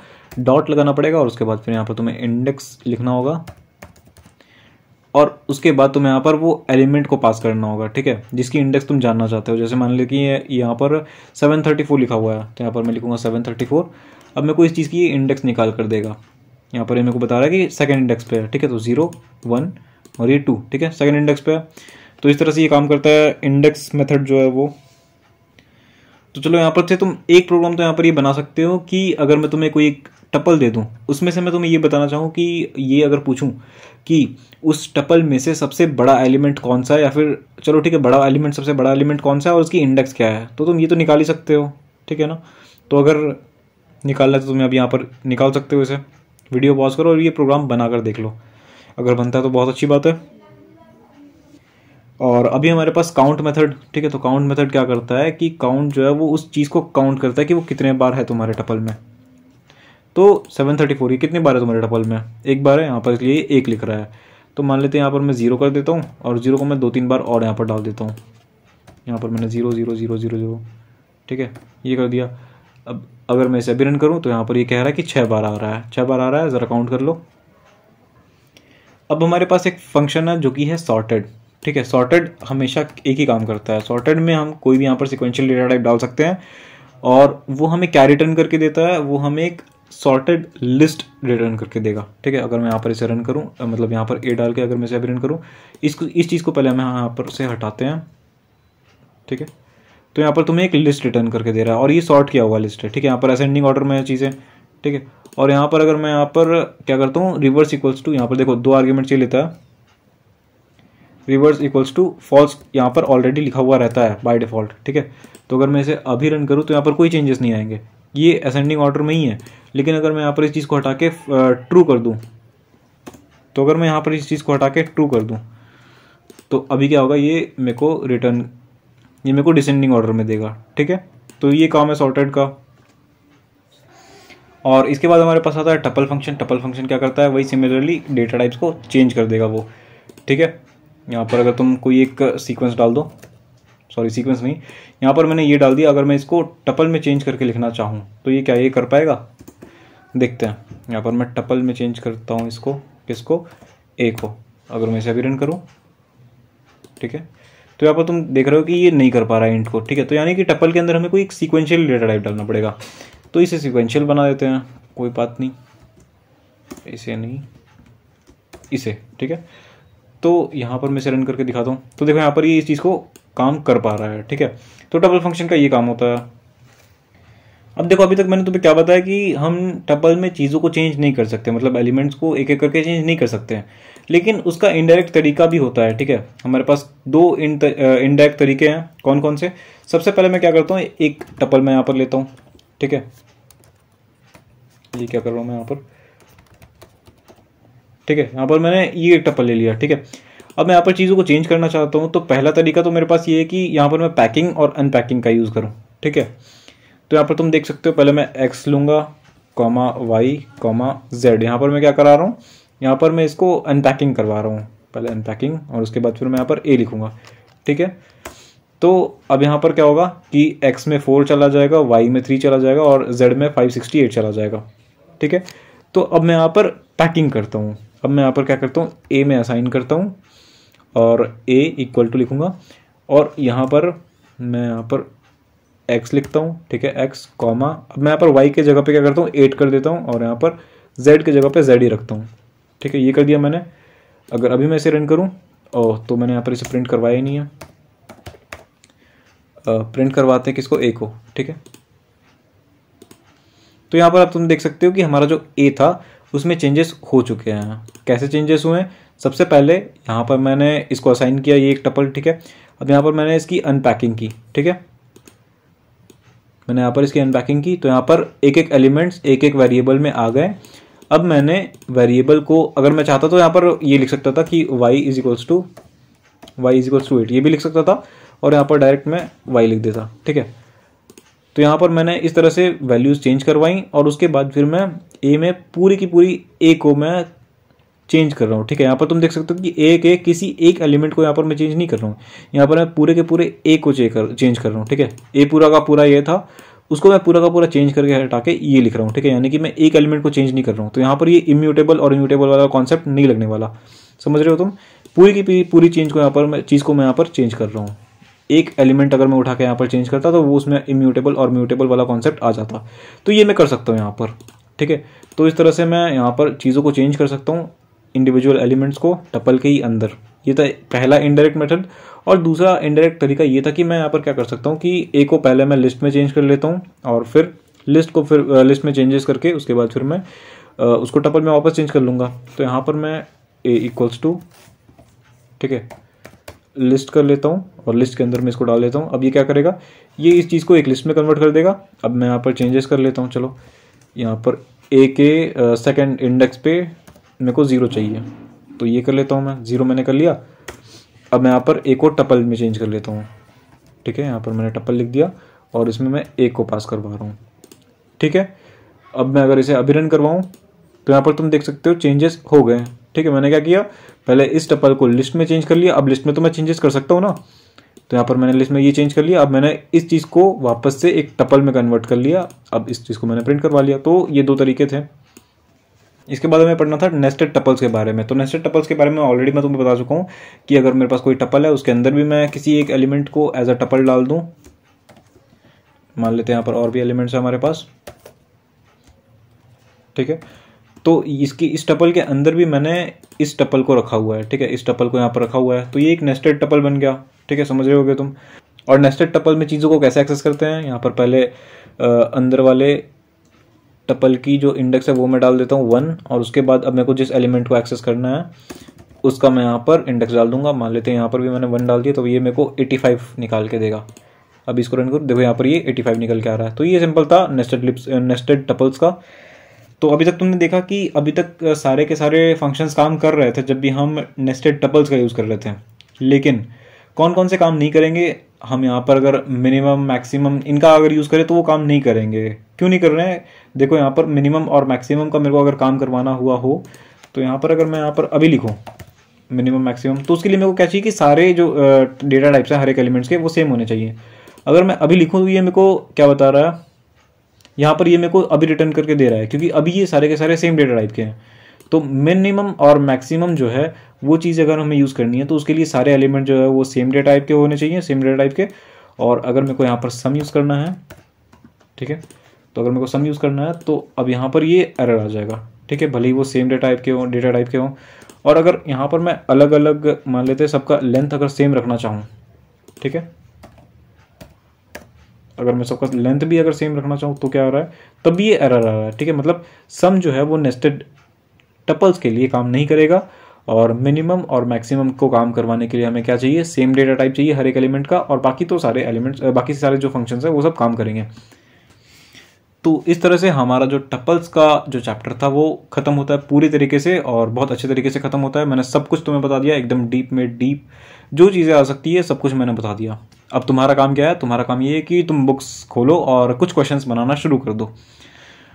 डॉट लगाना पड़ेगा और उसके बाद फिर यहाँ पर तुम्हें इंडेक्स लिखना होगा और उसके बाद तुम्हें यहाँ पर वो एलिमेंट को पास करना होगा ठीक है जिसकी इंडेक्स तुम जानना चाहते हो जैसे मान लो कि यहाँ पर सेवन थर्टी फोर लिखा हुआ है तो यहाँ पर मैं लिखूँगा सेवन थर्टी फोर अब मेरे को इस चीज़ की इंडेक्स निकाल कर देगा यहाँ पर ये मेरे को बता रहा है कि सेकेंड इंडेक्स पे है ठीक है तो जीरो वन और ये टू ठीक है सेकेंड इंडेक्स पे है तो इस तरह से ये काम करता है इंडेक्स मेथड जो है वो तो चलो यहाँ पर से तुम एक प्रोग्राम तो यहाँ पर ये बना सकते हो कि अगर मैं तुम्हें कोई एक टपल दे दूँ उसमें से मैं तुम्हें ये बताना चाहूँ कि ये अगर पूछूँ कि उस टपल में से सबसे बड़ा एलिमेंट कौन सा है या फिर चलो ठीक है बड़ा एलिमेंट सबसे बड़ा एलिमेंट कौन सा है और उसकी इंडेक्स क्या है तो तुम ये तो निकाल ही सकते हो ठीक है ना तो अगर निकालना है तो तुम्हें अब यहाँ पर निकाल सकते हो इसे वीडियो पॉज करो और ये प्रोग्राम बना कर देख लो अगर बनता है तो बहुत अच्छी बात है और अभी हमारे पास काउंट मेथड ठीक है तो काउंट मेथड क्या करता है कि काउंट जो है वो उस चीज़ को काउंट करता है कि वो कितने बार है तुम्हारे टपल में तो सेवन थर्टी फोर ये कितनी बार है तुम्हारे टपल में एक बार है यहाँ पर इसलिए एक लिख रहा है तो मान लेते हैं यहाँ पर मैं ज़ीरो कर देता हूँ और ज़ीरो को मैं दो तीन बार और यहाँ पर डाल देता हूँ यहाँ पर मैंने zero zero zero zero zero ठीक है ये कर दिया अब अगर मैं इसे अभी रन करूँ तो यहाँ पर ये कह रहा है कि छः बार आ रहा है छः बार आ रहा है ज़रा काउंट कर लो अब हमारे पास एक फंक्शन है जो कि है सॉर्टेड ठीक है सॉर्टेड हमेशा एक ही काम करता है सॉर्टेड में हम कोई भी यहाँ पर सिक्वेंशियल डेटा टाइप डाल सकते हैं और वो हमें क्या रिटर्न करके देता है वो हमें एक सॉर्टेड लिस्ट रिटर्न करके देगा ठीक है अगर मैं यहाँ पर इसे रन करूँ मतलब यहाँ पर ए डाल के अगर मैं इसे अभी रन करूँ इसको इस चीज़ को पहले हम यहाँ पर से हटाते हैं ठीक है तो यहाँ पर तुम्हें एक लिस्ट रिटर्न करके दे रहा है और ये सॉर्ट किया हुआ लिस्ट है ठीक है यहाँ पर असेंडिंग ऑर्डर में चीज़ें ठीक है और यहाँ पर अगर मैं यहाँ पर क्या करता हूँ रिवर्स इक्वल्स टू यहाँ पर देखो दो आर्ग्यूमेंट चाहिए लेता है रिवर्स इक्वल्स टू फॉल्स यहाँ पर ऑलरेडी लिखा हुआ रहता है बाय डिफॉल्ट ठीक है तो अगर मैं इसे अभी रन करूँ तो यहाँ पर कोई चेंजेस नहीं आएंगे ये असेंडिंग ऑर्डर में ही है लेकिन अगर मैं यहाँ पर इस चीज़ को हटा के ट्रू कर दूँ तो अगर मैं यहाँ पर इस चीज़ को हटा के ट्रू कर दूँ तो अभी क्या होगा ये मेरे को रिटर्न ये मेरे को डिसेंडिंग ऑर्डर में देगा ठीक है तो ये काम है सॉर्टेड का और इसके बाद हमारे पास आता है टपल फंक्शन टपल फंक्शन क्या करता है वही सिमिलरली डेटा टाइप्स को चेंज कर देगा वो ठीक है यहाँ पर अगर तुम कोई एक सीक्वेंस डाल दो सॉरी सीक्वेंस नहीं यहाँ पर मैंने ये डाल दिया अगर मैं इसको टपल में चेंज करके लिखना चाहूँ तो ये क्या ये कर पाएगा देखते हैं यहाँ पर मैं टपल में चेंज करता हूँ इसको किसको ए को अगर मैं इसे अभी रन करूँ ठीक है तो यहाँ पर तुम देख रहे हो कि ये नहीं कर पा रहा है इंट को ठीक है तो यानी कि टपल के अंदर हमें कोई एक सिक्वेंशियल डेटा टाइप डालना पड़ेगा तो इसे सिक्वेंशियल बना देते हैं कोई बात नहीं इसे नहीं इसे ठीक है तो यहाँ पर मैं सेलेक्ट करके दिखाता हूँ तो देखो यहाँ पर ये इस चीज़ को काम कर पा रहा है ठीक है तो टपल फंक्शन का ये काम होता है अब देखो अभी तक मैंने तुम्हें क्या बताया कि हम टपल में चीज़ों को चेंज नहीं कर सकते मतलब एलिमेंट्स को एक एक करके चेंज नहीं कर सकते हैं लेकिन उसका इनडायरेक्ट तरीका भी होता है ठीक है हमारे पास दो इनडायरेक्ट तरीके हैं कौन कौन से सबसे पहले मैं क्या करता हूँ एक टपल मैं यहाँ पर लेता हूँ ठीक है ये क्या कर रहा हूँ मैं यहाँ पर ठीक है यहाँ पर मैंने ये एक टप्पल ले लिया ठीक है अब मैं यहाँ पर चीज़ों को चेंज करना चाहता हूँ तो पहला तरीका तो मेरे पास ये है कि यहाँ पर मैं पैकिंग और अनपैकिंग का यूज़ करूँ ठीक है तो यहाँ पर तुम देख सकते हो पहले मैं एक्स लूँगा कॉमा वाई कॉमा जेड यहाँ पर मैं क्या करा रहा हूँ यहाँ पर मैं इसको अनपैकिंग करवा रहा हूँ पहले अनपैकिंग और उसके बाद फिर मैं यहाँ पर ए लिखूँगा ठीक है तो अब यहाँ पर क्या होगा कि एक्स में फोर चला जाएगा वाई में थ्री चला जाएगा और जेड में फाइव सिक्सटी एट चला जाएगा ठीक है तो अब मैं यहाँ पर पैकिंग करता हूँ अब मैं यहाँ पर क्या करता हूँ ए में असाइन करता हूँ और ए इक्वल टू लिखूँगा और यहाँ पर मैं यहाँ पर एक्स लिखता हूँ ठीक है एक्स कॉमा अब मैं यहाँ पर वाई के जगह पे क्या करता हूँ एट कर देता हूँ और यहाँ पर जेड के जगह पे जेड ही रखता हूँ ठीक है ये कर दिया मैंने अगर अभी मैं इसे रन करूँ ओह तो मैंने यहाँ पर इसे प्रिंट करवाया ही नहीं है प्रिंट करवाते हैं किसको ए को ठीक है तो यहाँ पर आप तुम देख सकते हो कि हमारा जो ए था उसमें चेंजेस हो चुके हैं कैसे चेंजेस हुए हैं सबसे पहले यहाँ पर मैंने इसको असाइन किया ये एक टपल ठीक है अब यहाँ पर मैंने इसकी अनपैकिंग की ठीक है मैंने यहाँ पर इसकी अनपैकिंग की तो यहाँ पर एक एक एलिमेंट्स एक एक वेरिएबल में आ गए अब मैंने वेरिएबल को अगर मैं चाहता तो यहाँ पर ये लिख सकता था कि y is equals to Y is equals to eight ये भी लिख सकता था और यहाँ पर डायरेक्ट मैं y लिख देता ठीक है तो यहाँ पर मैंने इस तरह से वैल्यूज़ चेंज करवाई और उसके बाद फिर मैं ए में पूरी की पूरी ए को मैं चेंज कर रहा हूँ ठीक है यहाँ पर तुम देख सकते हो कि ए के किसी एक एलिमेंट को यहाँ पर मैं चेंज नहीं कर रहा हूँ यहाँ पर मैं पूरे के पूरे ए को कर, चेंज कर रहा हूँ ठीक है ए पूरा का पूरा ये था उसको मैं पूरा का पूरा चेंज करके हटा के ये लिख रहा हूँ ठीक है यानी कि मैं एक एलिमेंट को चेंज नहीं कर रहा हूँ तो यहाँ पर ये इम्यूटेबल और इम्यूटेबल वाला कॉन्सेप्ट नहीं लगने वाला समझ रहे हो तुम पूरी की पूरी चेंज को यहाँ पर मैं चीज़ को मैं यहाँ पर चेंज कर रहा हूँ एक एलिमेंट अगर मैं उठा के यहाँ पर चेंज करता तो वो उसमें इम्यूटेबल और म्यूटेबल वाला कॉन्सेप्ट आ जाता तो ये मैं कर सकता हूँ यहाँ पर ठीक है तो इस तरह से मैं यहाँ पर चीज़ों को चेंज कर सकता हूँ इंडिविजुअल एलिमेंट्स को टपल के ही अंदर ये था पहला इनडायरेक्ट मेथड और दूसरा इनडायरेक्ट तरीका ये था कि मैं यहाँ पर क्या कर सकता हूँ कि ए को पहले मैं लिस्ट में चेंज कर लेता हूँ और फिर लिस्ट को फिर लिस्ट uh, में चेंजेस करके उसके बाद फिर मैं uh, उसको टपल में वापस चेंज कर लूँगा तो यहाँ पर मैं ए इक्वल्स टू ठीक है लिस्ट कर लेता हूँ और लिस्ट के अंदर मैं इसको डाल लेता हूँ अब ये क्या करेगा ये इस चीज़ को एक लिस्ट में कन्वर्ट कर देगा अब मैं यहाँ पर चेंजेस कर लेता हूँ चलो यहाँ पर ए के सेकेंड इंडेक्स पे मेरे को ज़ीरो चाहिए तो ये कर लेता हूँ मैं ज़ीरो मैंने कर लिया अब मैं यहाँ पर ए को टपल में चेंज कर लेता हूँ ठीक है यहाँ पर मैंने टपल लिख दिया और इसमें मैं ए को पास करवा रहा हूँ ठीक है अब मैं अगर इसे अभी रन करवाऊँ तो यहाँ पर तुम देख सकते हो चेंजेस हो गए ठीक है मैंने क्या किया पहले इस टपल को लिस्ट में चेंज कर लिया अब लिस्ट में तो मैं चेंजेस कर सकता हूँ ना तो यहाँ पर मैंने लिस्ट में ये चेंज कर लिया अब मैंने इस चीज़ को वापस से एक टपल में कन्वर्ट कर लिया अब इस चीज़ को मैंने प्रिंट करवा लिया तो ये दो तरीके थे इसके बाद हमें पढ़ना था नेस्टेड टपल्स के बारे में तो नेस्टेड टपल्स के बारे में ऑलरेडी मैं तुम्हें बता चुका हूँ कि अगर मेरे पास कोई टपल है उसके अंदर भी मैं किसी एक एलिमेंट को एज अ टपल डाल दूँ मान लेते हैं यहाँ पर और भी एलिमेंट्स हैं हमारे पास ठीक है तो इसकी इस टपल के अंदर भी मैंने इस टपल को रखा हुआ है ठीक है इस टपल को यहाँ पर रखा हुआ है तो ये एक नेस्टेड टपल बन गया ठीक है समझ रहे होगे तुम और नेस्टेड टपल में चीज़ों को कैसे एक्सेस करते हैं यहाँ पर पहले अंदर वाले टपल की जो इंडेक्स है वो मैं डाल देता हूँ वन और उसके बाद अब मेरे को जिस एलिमेंट को एक्सेस करना है उसका मैं यहाँ पर इंडेक्स डाल दूंगा मान लेते हैं यहाँ पर भी मैंने वन डाल दिया तो ये मेरे को एटी फाइव निकाल के देगा अब इसको रन करो देखो यहाँ पर ये एटी फाइव निकल के आ रहा है तो ये सिंपल था नेस्टेड लिप्स नेस्टेड टपल्स का तो अभी तक तुमने देखा कि अभी तक सारे के सारे फंक्शंस काम कर रहे थे जब भी हम नेस्टेड टपल्स का यूज़ कर रहे थे लेकिन कौन कौन से काम नहीं करेंगे हम यहाँ पर अगर मिनिमम मैक्सिमम इनका अगर यूज़ करें तो वो काम नहीं करेंगे क्यों नहीं कर रहे हैं देखो यहाँ पर मिनिमम और मैक्सिमम का मेरे को अगर काम करवाना हुआ हो तो यहाँ पर अगर मैं यहाँ पर अभी लिखूँ मिनिमम मैक्सिमम तो उसके लिए मेरे को क्या चाहिए कि सारे जो डेटा टाइप्स हैं हर एक एलिमेंट्स के वो सेम होने चाहिए अगर मैं अभी लिखूँ तो ये मेरे को क्या बता रहा है यहाँ पर ये मेरे को अभी रिटर्न करके दे रहा है क्योंकि अभी ये सारे के सारे सेम डेटा टाइप के हैं तो मिनिमम और मैक्सिमम जो है वो चीज़ अगर हमें यूज़ करनी है तो उसके लिए सारे एलिमेंट जो है वो सेम डेटा टाइप के होने चाहिए सेम डेटा टाइप के और अगर मेरे को यहाँ पर सम यूज़ करना है ठीक है तो अगर मेरे को सम यूज़ करना है तो अब यहाँ पर ये एरर आ जाएगा ठीक है भले ही वो सेम डेटा टाइप के हों डेटा टाइप के हों और अगर यहाँ पर मैं अलग अलग मान लेते हैं सबका लेंथ अगर सेम रखना चाहूँ ठीक है अगर मैं सबका लेंथ भी अगर सेम रखना चाहूँ तो क्या हो रहा है तब भी ये एरर आ रहा है ठीक है मतलब सम जो है वो नेस्टेड टपल्स के लिए काम नहीं करेगा और मिनिमम और मैक्सिमम को काम करवाने के लिए हमें क्या चाहिए सेम डेटा टाइप चाहिए हर एक एलिमेंट का और बाकी तो सारे एलिमेंट्स बाकी सारे जो फंक्शंस हैं वो सब काम करेंगे तो इस तरह से हमारा जो टपल्स का जो चैप्टर था वो ख़त्म होता है पूरी तरीके से और बहुत अच्छे तरीके से ख़त्म होता है मैंने सब कुछ तुम्हें बता दिया एकदम डीप में डीप जो चीज़ें आ सकती है सब कुछ मैंने बता दिया अब तुम्हारा काम क्या है तुम्हारा काम ये है कि तुम बुक्स खोलो और कुछ क्वेश्चंस बनाना शुरू कर दो